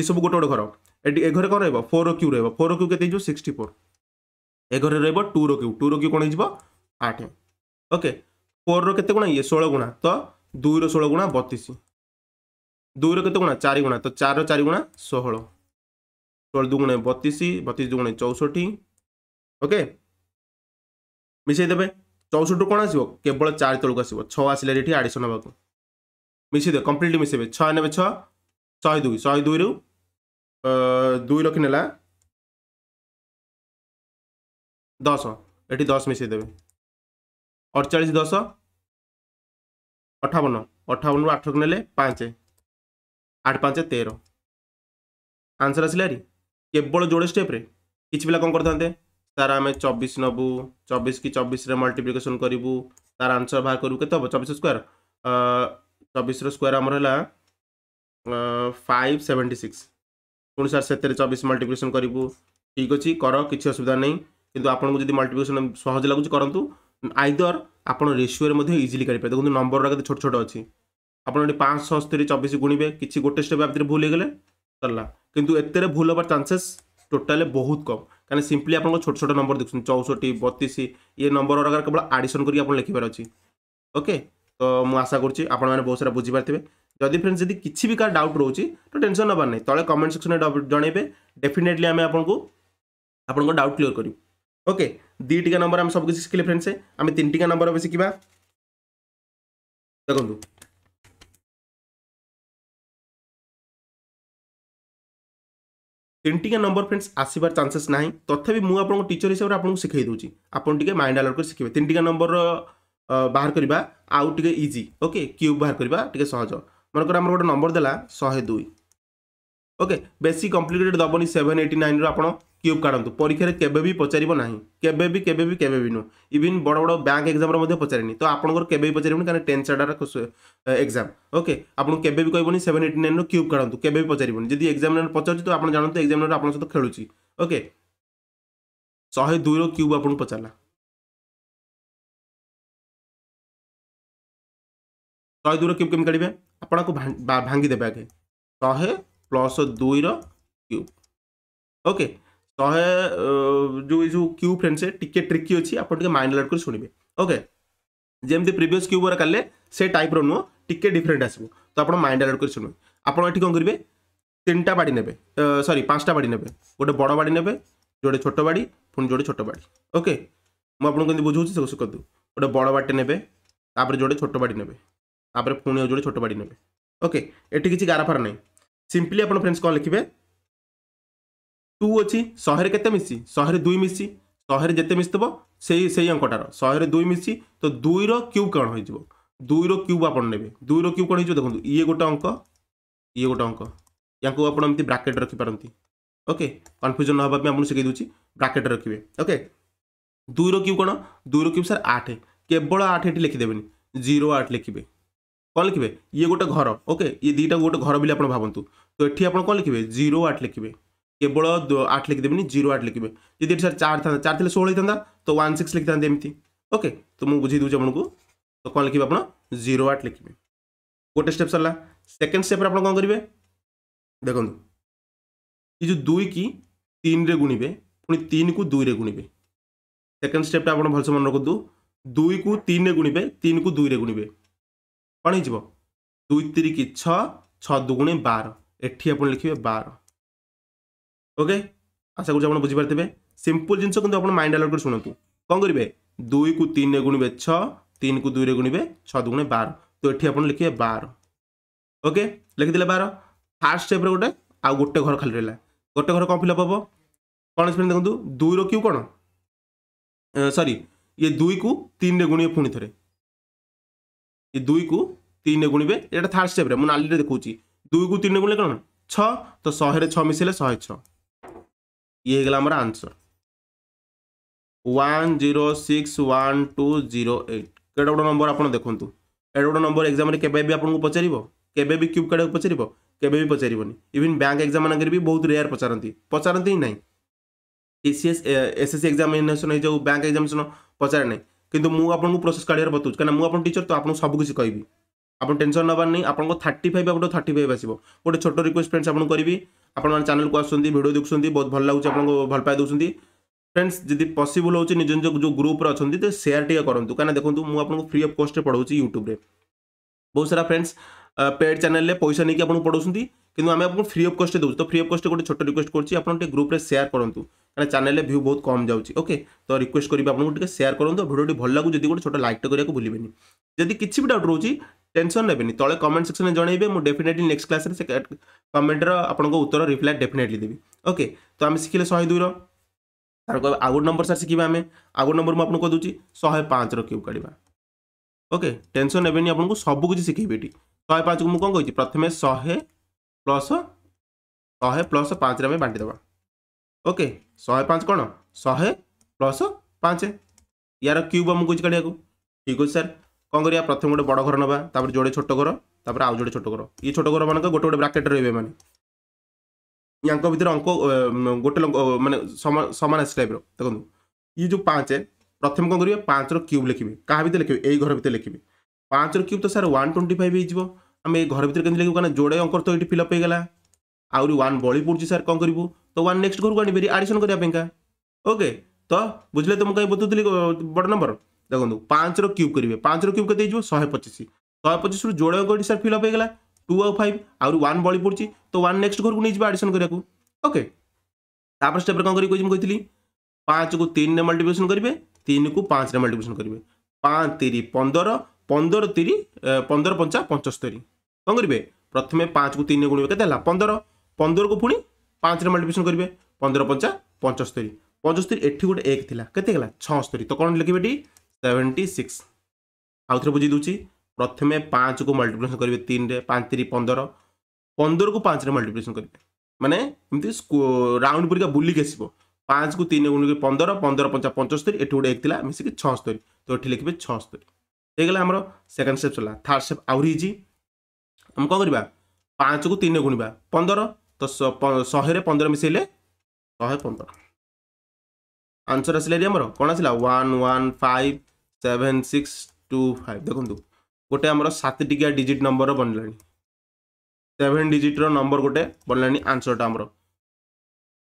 এসব গোটে গোটে ঘর এটি এ ঘরে কଣ রহব ফোর কিউ রহব ফোর কিউ কেতে হয়ে সিক্সটি ফোর এ ঘরে রহব টু কিউ টু কিউ কোণ হয়ে আট ওকে ফোর কেতে গুণা ইয়ে ষোল গুণা তো দুইর ষোল গুণা বতিশ দুইর কেতে গুণা চারি গুণা তো চার চারি গুণা ষোহল ষোহল দুগুণে বতিশ বতিশ দুগুণে চৌষঠি ওকে মিশাই দেবে চৌষঠিটু কোণ আসব কেবল চারি তলক আসব ছ আসলে এটি আড়াইশ নেওয়া ମିଶେଇ ଦିଅ କମ୍ପ୍ଲିଟ୍ ମିଶେଇବେ ଛଅ ନେବେ ଛଅ ଶହେ ଦୁଇ ଶହେ ଦୁଇରୁ ଦୁଇ ରଖି ନେଲା ଦଶ ଏଠି ଦଶ ମିଶେଇ ଦେବେ ଅଠଚାଳିଶ ଦଶ ଅଠାବନ ଅଠାବନରୁ ଆଠକୁ ନେଲେ ପାଞ୍ଚ ଆଠ ପାଞ୍ଚ ତେର ଆନ୍ସର ଆସିଲା ହେରି କେବଳ ଯୋଡ଼େ ଷ୍ଟେପ୍ରେ କିଛି ପିଲା କ'ଣ କରିଥାନ୍ତେ ସାର୍ ଆମେ ଚବିଶ ନେବୁ ଚବିଶ କି ଚବିଶରେ ମଲ୍ଟିପ୍ଲିକେସନ୍ କରିବୁ ତାର ଆନ୍ସର ବାହାର କରିବୁ କେତେ ହେବ ଚବିଶ ସ୍କୋୟାର ଚବିଶର ସ୍କୋୟାର୍ ଆମର ହେଲା ଫାଇଭ୍ ସେଭେଣ୍ଟି ସିକ୍ସ ପୁଣି ସାର୍ ସେଥିରେ ଚବିଶ ମଲ୍ଟିପ୍ଲିକେସନ୍ କରିବୁ ଠିକ୍ ଅଛି କର କିଛି ଅସୁବିଧା ନାହିଁ କିନ୍ତୁ ଆପଣଙ୍କୁ ଯଦି ମଲ୍ଟିପ୍ଲିକେସନ୍ ସହଜ ଲାଗୁଛି କରନ୍ତୁ ଆଇଦର ଆପଣ ରେସିଓରେ ମଧ୍ୟ ଇଜିଲି କାଢ଼ିପାରିବେ ଦେଖନ୍ତୁ ନମ୍ବରର କେତେ ଛୋଟ ଛୋଟ ଅଛି ଆପଣ ଏଠି ପାଞ୍ଚ ସସ୍ତରୀ ଚବିଶ ଗୁଣିବେ କିଛି ଗୋଟେ ଷ୍ଟେପ୍ ଭିତରେ ଭୁଲ ହେଇଗଲେ ସରିଲା କିନ୍ତୁ ଏଥିରେ ଭୁଲ ହେବାର ଚାନ୍ସେସ୍ ଟୋଟାଲି ବହୁତ କମ୍ କାରଣ ସିମ୍ପଲି ଆପଣଙ୍କ ଛୋଟ ଛୋଟ ନମ୍ବର ଦେଖୁଛନ୍ତି ଚଉଷଠି ବତିଶ ଇଏ ନମ୍ବର ଗୁଡ଼ାକ କେବଳ ଆଡ଼ିସନ୍ କରିକି ଆପଣ ଲେଖିବାର ଅଛି ଓକେ ତ ମୁଁ ଆଶା କରୁଛି ଆପଣମାନେ ବହୁତ ସାରା ବୁଝିପାରିଥିବେ ଯଦି ଫ୍ରେଣ୍ଡସ୍ ଯଦି କିଛି ବି କାହାର ଡାଉଟ୍ ରହୁଛି ତ ଟେନସନ୍ ନେବାର ନାହିଁ ତଳେ କମେଣ୍ଟ ସେକ୍ସନରେ ଜଣେଇବେ ଡେଫିନେଟଲି ଆମେ ଆପଣଙ୍କୁ ଆପଣଙ୍କ ଡାଉଟ୍ କ୍ଲିୟର କରିବୁ ଓକେ ଦୁଇଟିକା ନମ୍ବର ଆମେ ସବୁକିଛି ଶିଖିଲେ ଫ୍ରେଣ୍ଡସ୍ ଆମେ ତିନିଟିକା ନମ୍ବର ଏବେ ଶିଖିବା ଦେଖନ୍ତୁ তিনটিকা নম্বর ফ্রেন্ডস আসবার চান্সেস না তথাপি মু আপনার টিচর হিসাবে আপনার শিখাই দেছি আপনার টিকি মাইন্ড আলার্ট করে শিখবে তিনটিকা নম্বর ବାହାର କରିବା ଆଉ ଟିକେ ଇଜି ଓକେ କ୍ୟୁବ୍ ବାହାର କରିବା ଟିକେ ସହଜ ମନେକର ଆମର ଗୋଟେ ନମ୍ବର ଦେଲା ଶହେ ଦୁଇ ଓକେ ବେଶୀ କମ୍ପ୍ଲିକେଟେଡ୍ ଦେବନି ସେଭେନ୍ ଏଇଟି ନାଇନ୍ରୁ ଆପଣ କ୍ୟୁବ୍ କାଢ଼ନ୍ତୁ ପରୀକ୍ଷାରେ କେବେ ବି ପଚାରିବ ନାହିଁ କେବେ ବି କେବେ ବି କେବେ ବି ନୁହଁ ଇଭିନ୍ ବଡ଼ ବଡ଼ ବ୍ୟାଙ୍କ ଏକ୍ଜାମ୍ରେ ମଧ୍ୟ ପଚାରିନି ତ ଆପଣଙ୍କର କେବେ ବି ପଚାରିବନି କାରଣ ଟେନ୍ଥ ଷ୍ଟାଣ୍ଡାର୍ଡ ଏକ୍ଜାମ୍ ଓକେ ଆପଣଙ୍କୁ କେବେ ବି କହିବନି ସେଭେନ୍ ଏଇଟି ନାଇନ୍ରୁ କ୍ୟୁବ୍ କାଢ଼ନ୍ତୁ କେବେ ବି ପଚାରିବନି ଯଦି ଏକ୍ଜାମିନର୍ ପଚାରୁଛି ତ ଆପଣ ଜାଣନ୍ତୁ ଏକ୍ଜାମିନର୍ ଆପଣଙ୍କ ସହିତ ଖେଳୁଛି ଓକେ ଶହେ ଦୁଇର କ୍ୟୁବ୍ ଆପଣଙ୍କୁ ପଚାରିଲା ଶହେ ଦୁଇର କ୍ୟୁବ୍ କେମିତି କାଢ଼ିବେ ଆପଣଙ୍କୁ ଭାଙ୍ଗିଦେବେ ଆଗେ ଶହେ ପ୍ଲସ୍ ଦୁଇର କ୍ୟୁବ୍ ଓକେ ଶହେ ଯେଉଁ ଯେଉଁ କ୍ୟୁବ୍ ଫ୍ରେଣ୍ଡ ସେ ଟିକେ ଟ୍ରିକି ଅଛି ଆପଣ ଟିକେ ମାଇଣ୍ଡ ଆଲର୍ଟ କରି ଶୁଣିବେ ଓକେ ଯେମିତି ପ୍ରିଭିୟସ୍ କ୍ୟୁବ୍ ଗୁରା କାଲେ ସେ ଟାଇପ୍ର ନୁହଁ ଟିକେ ଡିଫରେଣ୍ଟ ଆସିବ ତ ଆପଣ ମାଇଣ୍ଡ ଆଲର୍ଟ କରି ଶୁଣିବେ ଆପଣ ଏଠି କ'ଣ କରିବେ ତିନିଟା ବାଡ଼ି ନେବେ ସରି ପାଞ୍ଚଟା ବାଡ଼ି ନେବେ ଗୋଟେ ବଡ଼ ବାଡ଼ି ନେବେ ଯୋଡ଼େ ଛୋଟ ବାଡ଼ି ପୁଣି ଯୋଡ଼େ ଛୋଟ ବାଡ଼ି ଓକେ ମୁଁ ଆପଣଙ୍କୁ କେମିତି ବୁଝାଉଛି ସେସବୁ କରିଦେବୁ ଗୋଟେ ବଡ଼ ବାଡ଼ିଟେ ନେବେ ତାପରେ ଯୋଡ଼େ ଛୋଟ ବାଡ଼ି ନେବେ তাপরে পুଣି ଆଉ ଯୋଡ଼େ ଛୋଟ ବାଡ଼ି ନେବେ ଓକେ ଏଠି କିଛି ଗାରାଫାର ନାହିଁ ସିମ୍ପଲି ଆପଣ ଫ୍ରେଣ୍ଡସ୍ କ'ଣ ଲେଖିବେ ଟୁ ଅଛି ଶହେରେ କେତେ ମିଶି ଶହେରେ ଦୁଇ ମିଶି ଶହେରେ ଯେତେ ମିଶିଥିବ ସେଇ ସେଇ ଅଙ୍କଟାର ଶହେରେ ଦୁଇ ମିଶି ତ ଦୁଇର କ୍ୟୁବ୍ କ'ଣ ହୋଇଯିବ ଦୁଇର କ୍ୟୁବ୍ ଆପଣ ନେବେ ଦୁଇର କ୍ୟୁବ୍ କ'ଣ ହେଇଯିବ ଦେଖନ୍ତୁ ଇଏ ଗୋଟେ ଅଙ୍କ ଇଏ ଗୋଟେ ଅଙ୍କ ୟାଙ୍କୁ ଆପଣ ଏମିତି ବ୍ରାକେଟ୍ ରଖିପାରନ୍ତି ଓକେ କନଫ୍ୟୁଜନ୍ ହେବା ପାଇଁ ଆପଣଙ୍କୁ ଶିଖେଇ ଦେଉଛି ବ୍ରାକେଟ୍ ରଖିବେ ଓକେ ଦୁଇର କ୍ୟୁବ୍ କ'ଣ ଦୁଇର କ୍ୟୁବ୍ ସାର୍ ଆଠ କେବଳ ଆଠ ଏଠି ଲେଖିଦେବେନି ଜିରୋ ଆଠ ଲେଖିବେ କ'ଣ ଲେଖିବେ ଇଏ ଗୋଟେ ଘର ଓକେ ଇଏ ଦୁଇଟା ଗୋଟେ ଘର ବୋଲି ଆପଣ ଭାବନ୍ତୁ ତ ଏଠି ଆପଣ କ'ଣ ଲେଖିବେ ଜିରୋ ଆଠ ଲେଖିବେ କେବଳ ଆଠ ଲେଖିଦେବେନି ଜିରୋ ଆଠ ଲେଖିବେ ଯଦି ଏଠି ସାର୍ ଚାର ଥାନ୍ତା ଚାର ଥିଲେ ଷୋହଳ ହେଇଥାନ୍ତା ତ ୱାନ୍ ସିକ୍ସ ଲେଖିଥାନ୍ତେ ଏମିତି ଓକେ ତ ମୁଁ ବୁଝେଇ ଦେଉଛି ଆପଣଙ୍କୁ ତ କ'ଣ ଲେଖିବେ ଆପଣ ଜିରୋ ଆଠ ଲେଖିବେ ଗୋଟେ ଷ୍ଟେପ୍ ସରିଲା ସେକେଣ୍ଡ ଷ୍ଟେପ୍ରେ ଆପଣ କ'ଣ କରିବେ ଦେଖନ୍ତୁ ଏ ଯେଉଁ ଦୁଇ କି ତିନିରେ ଗୁଣିବେ ପୁଣି ତିନିକୁ ଦୁଇରେ ଗୁଣିବେ ସେକେଣ୍ଡ ଷ୍ଟେପ୍ଟା ଆପଣ ଭଲସେ ମନେ ରଖନ୍ତୁ ଦୁଇକୁ ତିନିରେ ଗୁଣିବେ ତିନିକୁ ଦୁଇରେ ଗୁଣିବେ କ'ଣ ହେଇଯିବ ଦୁଇ ତିରିକି ଛଅ ଛଅ ଦୁଗୁଣୀ ବାର ଏଠି ଆପଣ ଲେଖିବେ ବାର ଓକେ ଆଶା କରୁଛି ଆପଣ ବୁଝିପାରିଥିବେ ସିମ୍ପଲ୍ ଜିନିଷ କିନ୍ତୁ ଆପଣ ମାଇଣ୍ଡ ଆଲର୍ଟ କରି ଶୁଣନ୍ତୁ କ'ଣ କରିବେ ଦୁଇକୁ ତିନିରେ ଗୁଣିବେ ଛଅ ତିନିକୁ ଦୁଇରେ ଗୁଣିବେ ଛଅ ଦୁଗୁଣେ ବାର ତ ଏଠି ଆପଣ ଲେଖିବେ ବାର ଓକେ ଲେଖିଦେଲେ ବାର ଫାର୍ଷ୍ଟ ଷ୍ଟେପ୍ରେ ଗୋଟେ ଆଉ ଗୋଟେ ଘର ଖାଲି ରହିଲା ଗୋଟେ ଘର କ'ଣ ଫିଲ୍ଅପ୍ ହେବ କ'ଣ ଦେଖନ୍ତୁ ଦୁଇର କ୍ୟୁ କ'ଣ ସରି ଇଏ ଦୁଇକୁ ତିନିରେ ଗୁଣିବେ ପୁଣି ଥରେ ଏ ଦୁଇକୁ ତିନିରେ ଗୁଣିବେ ଏଇଟା ଥାର୍ଡ଼ ଷ୍ଟେପ୍ରେ ମୁଁ ନାଲିରେ ଦେଖାଉଛି ଦୁଇକୁ ତିନିରେ ଗୁଣିଲେ କ'ଣ ଛଅ ତ ଶହେରେ ଛଅ ମିଶିଲେ ଶହେ ଛଅ ଇଏ ହେଇଗଲା ଆମର answer one zero six one two zero eight କେଡ଼େ ଗୋଟେ ନମ୍ବର ଆପଣ ଦେଖନ୍ତୁ ଏଡ଼େ ଗୋଟେ ନମ୍ବର ଏକ୍ଜାମ୍ରେ କେବେ ବି ଆପଣଙ୍କୁ ପଚାରିବ କେବେ ବି କ୍ୟୁବ୍ କାର୍ଡ଼କୁ ପଚାରିବ କେବେ ବି ପଚାରିବନି ଇଭିନ୍ ବ୍ୟାଙ୍କ ଏକ୍ଜାମ୍ ବି ବହୁତ ରେୟାର୍ ପଚାରନ୍ତି ପଚାରନ୍ତି ହିଁ ନାହିଁ T C S S S C examination ହେଇଯାଉ ବ୍ୟାଙ୍କ ଏକ୍ଜାମିନେସନ୍ ପଚାରେ ନାହିଁ କିନ୍ତୁ ମୁଁ ଆପଣଙ୍କୁ ପ୍ରୋସେସ୍ କାଢ଼ିବାର ବତାଉଛି କାହିଁକିନା ମୁଁ ଆପଣ ଟିଚର୍ ତ ଆପଣଙ୍କୁ ସବୁକିଛି କହିବି ଆପଣ ଟେନସନ୍ ନେବାର ନାହିଁ ଆପଣଙ୍କ ଥାର୍ଟି ଫାଇଭ୍ ଆପଣଙ୍କ ଥାର୍ଟି ଫାଇଭ୍ ଆସିବ ଗୋଟେ ଛୋଟ ରିକ୍ୱେଷ୍ଟ ଫ୍ରେଣ୍ଡସ୍ ଆପଣଙ୍କୁ କରିବି ଆପଣମାନେ ଚ୍ୟାନେଲ୍କୁ ଆସୁଛନ୍ତି ଭିଡ଼ିଓ ଦେଖୁଛନ୍ତି ବହୁତ ଭଲ ଲାଗୁଛି ଆପଣଙ୍କୁ ଭଲ ପାଇ ଦେଉଛନ୍ତି ଫ୍ରେଣ୍ଡସ୍ ଯଦି ପସିବୁଲ୍ ହେଉଛି ନିଜ ନିଜ ଯେଉଁ ଗ୍ରୁପ୍ରେ ଅଛନ୍ତି ତ ସେୟାର ଟିକେ କରନ୍ତୁ କାହିଁକିନା ଦେଖନ୍ତୁ ମୁଁ ଆପଣଙ୍କୁ ଫ୍ରି ଅଫ୍ କଷ୍ଟରେ ପଢ଼ାଉଛି ୟୁଟ୍ୟୁବରେ ବହୁତ ସାରା ଫ୍ରେଣ୍ଡସ୍ ପେଡ଼୍ ଚ୍ୟାନେଲ୍ରେ ପଇସା ନେଇକି ଆପଣଙ୍କୁ ପଢ଼ାଉଛନ୍ତି কিন্তু আমি আপনার ফ্রি অফ কষ্টে দেবো তো ফ্রি অফ কষ্টে গোটে ছোট রিকোয়েস্ট করছি আপনার টিকে গ্রুপে সেয়ার করতু কারণ চ্যানেলে ভিউ বহুত কম যাচ্ছে ওকে তো রিকোয়েস্ট করি আপনার টিকে সেয়ার করতু ভিডিওটি ভাল লাগু যদি গোটে ছোট লাইকটা করা ভুলবেনি যদি কিছু বি ডাউট রয়েছে টেনশন নেবেনি তলে কমেন্ট সেকশনে জনাইবে মু ডেফিনেটলি নেক্সট ক্লাসে সে কমেন্টর আপনার উত্তর রিপ্লাই ডেফিনেটলি দেবি ওকে তো আমি শিখিলে শহে দুইর তার আগ নম্বর স্যার শিখিবা আমি আগ নম্বর মু আপনার দেছি শহে পাঁচর কিউ কাড়া ওকে টেনশন নেবেনি আপনার সবু কিছু শিখেবি এটি শহে পাঁচকে মু কম কী প্রথমে শহে ପ୍ଲସ୍ ଶହେ ପ୍ଲସ୍ ପାଞ୍ଚରେ ଆମେ ବାଣ୍ଟିଦେବା ଓକେ ଶହେ ପାଞ୍ଚ କ'ଣ ଶହେ ପ୍ଲସ୍ ପାଞ୍ଚ ୟାର କ୍ୟୁବ୍ ଆମକୁ କହୁଛି କାଢ଼ିବାକୁ ଠିକ୍ ଅଛି ସାର୍ କ'ଣ କରିବା ପ୍ରଥମେ ଗୋଟେ ବଡ଼ ଘର ନେବା ତା'ପରେ ଯୋଡ଼େ ଛୋଟ ଘର ତା'ପରେ ଆଉ ଯୋଡ଼େ ଛୋଟ ଘର ଏ ଛୋଟ ଘରମାନଙ୍କ ଗୋଟେ ଗୋଟେ ବ୍ରାକେଟ୍ରେ ରହିବେ ମାନେ ୟାଙ୍କ ଭିତରେ ଅଙ୍କ ଗୋଟେ ଲୋକ ମାନେ ସମାନ ଆସି ଟାଇପ୍ର ଦେଖନ୍ତୁ ଇଏ ଯେଉଁ ପାଞ୍ଚ ପ୍ରଥମେ କ'ଣ କରିବେ ପାଞ୍ଚର କ୍ୟୁବ୍ ଲେଖିବେ କାହା ଭିତରେ ଲେଖିବେ ଏଇ ଘର ଭିତରେ ଲେଖିବେ ପାଞ୍ଚର କ୍ୟୁବ୍ ତ ସାର୍ ୱାନ୍ ଟ୍ୱେଣ୍ଟି ଫାଇଭ୍ ହେଇଯିବ आम घर भर के लगे क्या जोड़े अंकर तो ये फिलअप होगा आहरी वन बड़ी पड़ी सर कौन करूँ तो वन नेक्स्ट घर को आनी आडिशन करने का ओके तो बुझे तो मुझे बतू थी बड़ नंबर देखो पाँच र्यूब करेंगे पाँच र्यूब के शहे पचीस शहे पचीस जोड़े अंक सर फिलअप होगा टू आउ फाइव आहरी वन बड़ी पड़ी तो वन नेक्स्ट घर को नहीं जाए आडिशन करा ओके तो तो तो स्टेप कौन कर पाँच को तीन ने मल्टीप्लेसन करेंगे तीन को पाँच ने मल्टीप्लेसन करेंगे पाँच तीन पंदर ପନ୍ଦର ତିରି ପନ୍ଦର ପଞ୍ଚା ପଞ୍ଚସ୍ତରୀ କ'ଣ କରିବେ ପ୍ରଥମେ ପାଞ୍ଚକୁ ତିନି ଗୁଣିବେ କେତେ ହେଲା ପନ୍ଦର ପନ୍ଦରକୁ ପୁଣି ପାଞ୍ଚରେ ମଲ୍ଟିପ୍ଲିକେସନ୍ କରିବେ ପନ୍ଦର ପଞ୍ଚା ପଞ୍ଚସ୍ତରୀ ପଞ୍ଚସ୍ତରୀ ଏଠି ଗୋଟେ ଏକ ଥିଲା କେତେ ହେଲା ଛଅସ୍ତରୀ ତ କ'ଣ ଲେଖିବେ ଏଠି ସେଭେଣ୍ଟି ସିକ୍ସ ଆଉଥରେ ବୁଝି ଦେଉଛି ପ୍ରଥମେ ପାଞ୍ଚକୁ ମଲ୍ଟିପ୍ଲିକେସନ୍ କରିବେ ତିନିରେ ପାଞ୍ଚ ତିରି ପନ୍ଦର ପନ୍ଦରକୁ ପାଞ୍ଚରେ ମଲ୍ଟିପ୍ଲିକେସନ୍ କରିବେ ମାନେ ଏମିତି ରାଉଣ୍ଡ ପରିକା ବୁଲିକି ଆସିବ ପାଞ୍ଚକୁ ତିନି ଗୁଣିକି ପନ୍ଦର ପନ୍ଦର ପଞ୍ଚା ପଞ୍ଚସ୍ତରୀ ଏଠି ଗୋଟେ ଏକ ଥିଲା ମିଶିକି ଛଅସ୍ତରୀ ତ ଏଠି ଲେଖିବେ ଛଅସ୍ତରୀ ହେଇଗଲା ଆମର ସେକେଣ୍ଡ ଷ୍ଟେପ୍ ଚଲା ଥାର୍ଡ଼ ଷ୍ଟେପ୍ ଆହୁରି ହେଇଛି ଆମେ କ'ଣ କରିବା ପାଞ୍ଚକୁ ତିନିରେ ଗୁଣିବା ପନ୍ଦର ତ ଶହେରେ ପନ୍ଦର ମିଶାଇଲେ ଶହେ ପନ୍ଦର ଆନ୍ସର୍ ଆସିଲା ଏଠି ଆମର କ'ଣ ଆସିଲା one one five seven six two five ଦେଖନ୍ତୁ ଗୋଟେ ଆମର ସାତ ଟିକିଆ ଡିଜିଟ୍ ନମ୍ବର ବନିଲାଣି ସେଭେନ୍ ଡିଜିଟ୍ର ନମ୍ବର ଗୋଟେ ବନିଲାଣି ଆନ୍ସର୍ଟା ଆମର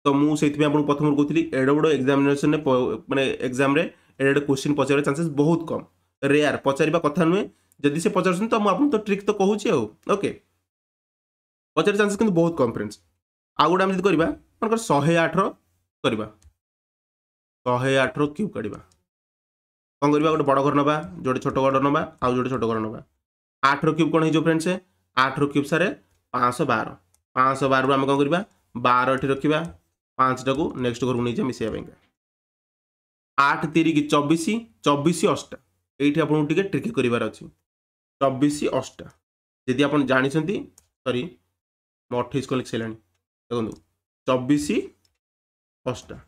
ତ ମୁଁ ସେଇଥିପାଇଁ ଆପଣଙ୍କୁ ପ୍ରଥମରୁ କହୁଥିଲି ଏଡ଼େ ବଡ଼ ଏକ୍ଜାମିନେସନ୍ରେ ମାନେ ଏକ୍ଜାମ୍ରେ ଏଡ଼େ ଏଡ଼େ କୋଶ୍ଚିନ୍ ପଚାରିବାର ଚାନ୍ସେସ୍ ବହୁତ କମ୍ ରେୟାର ପଚାରିବା କଥା ନୁହେଁ ଯଦି ସେ ପଚାରୁଛନ୍ତି ତ ମୁଁ ଆପଣଙ୍କୁ ତ ଟ୍ରିକ୍ ତ କହୁଛି ଆଉ ଓକେ ପଚାରିବା ଚାନ୍ସେସ୍ କିନ୍ତୁ ବହୁତ କମ୍ ଫ୍ରେଣ୍ଡସ୍ ଆଉ ଗୋଟେ ଆମେ ଯଦି କରିବା ମନେକର ଶହେ ଆଠର କରିବା ଶହେ ଆଠର କ୍ୟୁବ୍ କାଢ଼ିବା କ'ଣ କରିବା ଗୋଟେ ବଡ଼ ଘର ନେବା ଯେଉଁଠି ଛୋଟ ଘର ନେବା ଆଉ ଯେଉଁଠି ଛୋଟ ଘର ନେବା ଆଠର କ୍ୟୁବ୍ କ'ଣ ହେଇଯିବ ଫ୍ରେଣ୍ଡସ୍ ଆଠର କ୍ୟୁବ୍ ସାରେ ପାଞ୍ଚଶହ ବାର ପାଞ୍ଚଶହ ବାରରୁ ଆମେ କ'ଣ କରିବା ବାର ଏଠି ରଖିବା ପାଞ୍ଚଟାକୁ ନେକ୍ସଟ ଘରକୁ ନେଇଯିବା ମିଶାଇବା ପାଇଁକା ଆଠ ତିରିକି ଚବିଶ ଚବିଶ ଅଷ୍ଟା ये आपको टी ट्रिक कर अच्छी चबीश जी आप जानते सरी मठाई कल लिख सर देखो चबीश अष्टा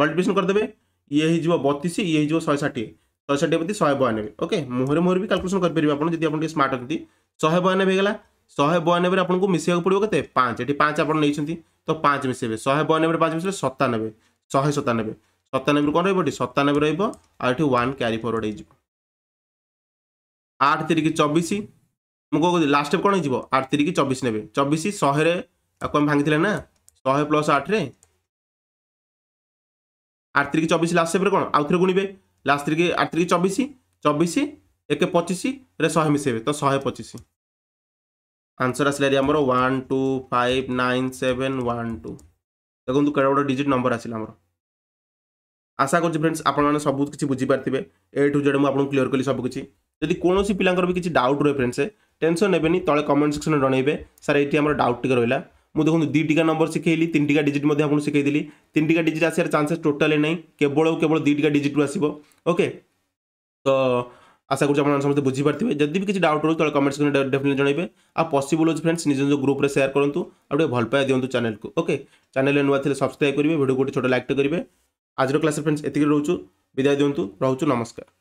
मल्टीप्लेसन करदे ये हो बतीस ये हो शहे षाठी शह षाठी प्रति शहे बयानबे ओके मुहर मुहर भी काल्कुलेसन करेंगे आप स्मार्ट अच्छा शहे बयानबे गला शहे बयानबे आपको मिसाइक पड़ो कैसे पाँच ये पाँच आपंट तो पाँच मिसेबे शहे बयानबे पाँच मिसे सतानबे शहे सतानबे सतानबे कौन रही सतानबे रोटी वन क्यारि फरवर्ड हो আট তিরিকি চবিশ ମୁଁ କ'ଣ କହୁଥିଲି ଲାଷ୍ଟ ଷ୍ଟେପ୍ କ'ଣ ହେଇଯିବ ଆଠ ତିରିକି ଚବିଶ ନେବେ ଚବିଶ ଶହେରେ ତାକୁ ଆମେ ଭାଙ୍ଗିଥିଲେ ନା ଶହେ ପ୍ଲସ୍ ଆଠରେ ଆଠ ତିରିକି ଚବିଶ ଲାଷ୍ଟ ଷ୍ଟେପ୍ରେ କ'ଣ ଆଉ ଥରେ ଗୁଣିବେ ଲାଷ୍ଟ ତିରିକି ଆଠ ତିରିକି ଚବିଶ ଚବିଶ ଏକ ପଚିଶରେ ଶହେ ମିଶାଇବେ ତ ଶହେ ପଚିଶ ଆନ୍ସର୍ ଆସିଲା ଆମର one two five nine seven one two ଦେଖନ୍ତୁ କେଡ଼େ ଗୋଟେ ଡିଜିଟ୍ ନମ୍ବର ଆସିଲା ଆମର ଆଶା କରୁଛି ଫ୍ରେଣ୍ଡସ୍ ଆପଣମାନେ ସବୁ କିଛି ବୁଝିପାରିଥିବେ ଏ ଟୁ ଜେଡ଼୍ ମୁଁ ଆପଣଙ୍କୁ କ୍ଲିୟର୍ କଲି ସବୁକିଛି ଯଦି କୌଣସି ପିଲାଙ୍କର ବି କିଛି ଡାଉଟ୍ ରହେ ଫ୍ରେଣ୍ଡସ୍ ଟେନସନ୍ ନେବେନି ତଳେ କମେଣ୍ଟ ସେକ୍ସନରେ ଜଣାଇବେ ସାର୍ ଏଇଠି ଆମର ଡାଉଟ୍ ଟିକେ ରହିଲା ମୁଁ ଦେଖନ୍ତୁ ଦୁଇଟିକା ନମ୍ବର ଶିଖେଇଲି ତିନିଟିକା ଡିଜିଟ୍ ମଧ୍ୟ ଆପଣଙ୍କୁ ଶିଖେଇଦେଲି ତିନିଟିକା ଡିଜିଟ୍ ଆସିବାର ଚାନ୍ସେସ୍ ଟୋଟାଲି ନାହିଁ କେବଳ କେବଳ ଦୁଇଟିକା ଡିଜିଟ୍ରୁ ଆସିବ ଓକେ ତ আশা করছি আপনারা সমস্ত বুঝিপারে যদি বি কিছু ডাউট রয়েছে তাহলে কমেন্ট সেকশন ডেফিনেটলি জনাইবে আর পসিবল হচ্ছে ফ্রেন্ডস নিজ নিজ গ্রুপে সেয়ার করতু আর ভাল পাই দিও চ্যানেলকে ওকে চ্যানেলে নূয়া থাকলে সবসক্রাইব করবে ভিডিও গোটে ছোট লাইকটে করবে আজর ক্লাসে ফ্রেন্ডস এতিকি রয়েছু বিদায় দিও রয়েছু নমস্কার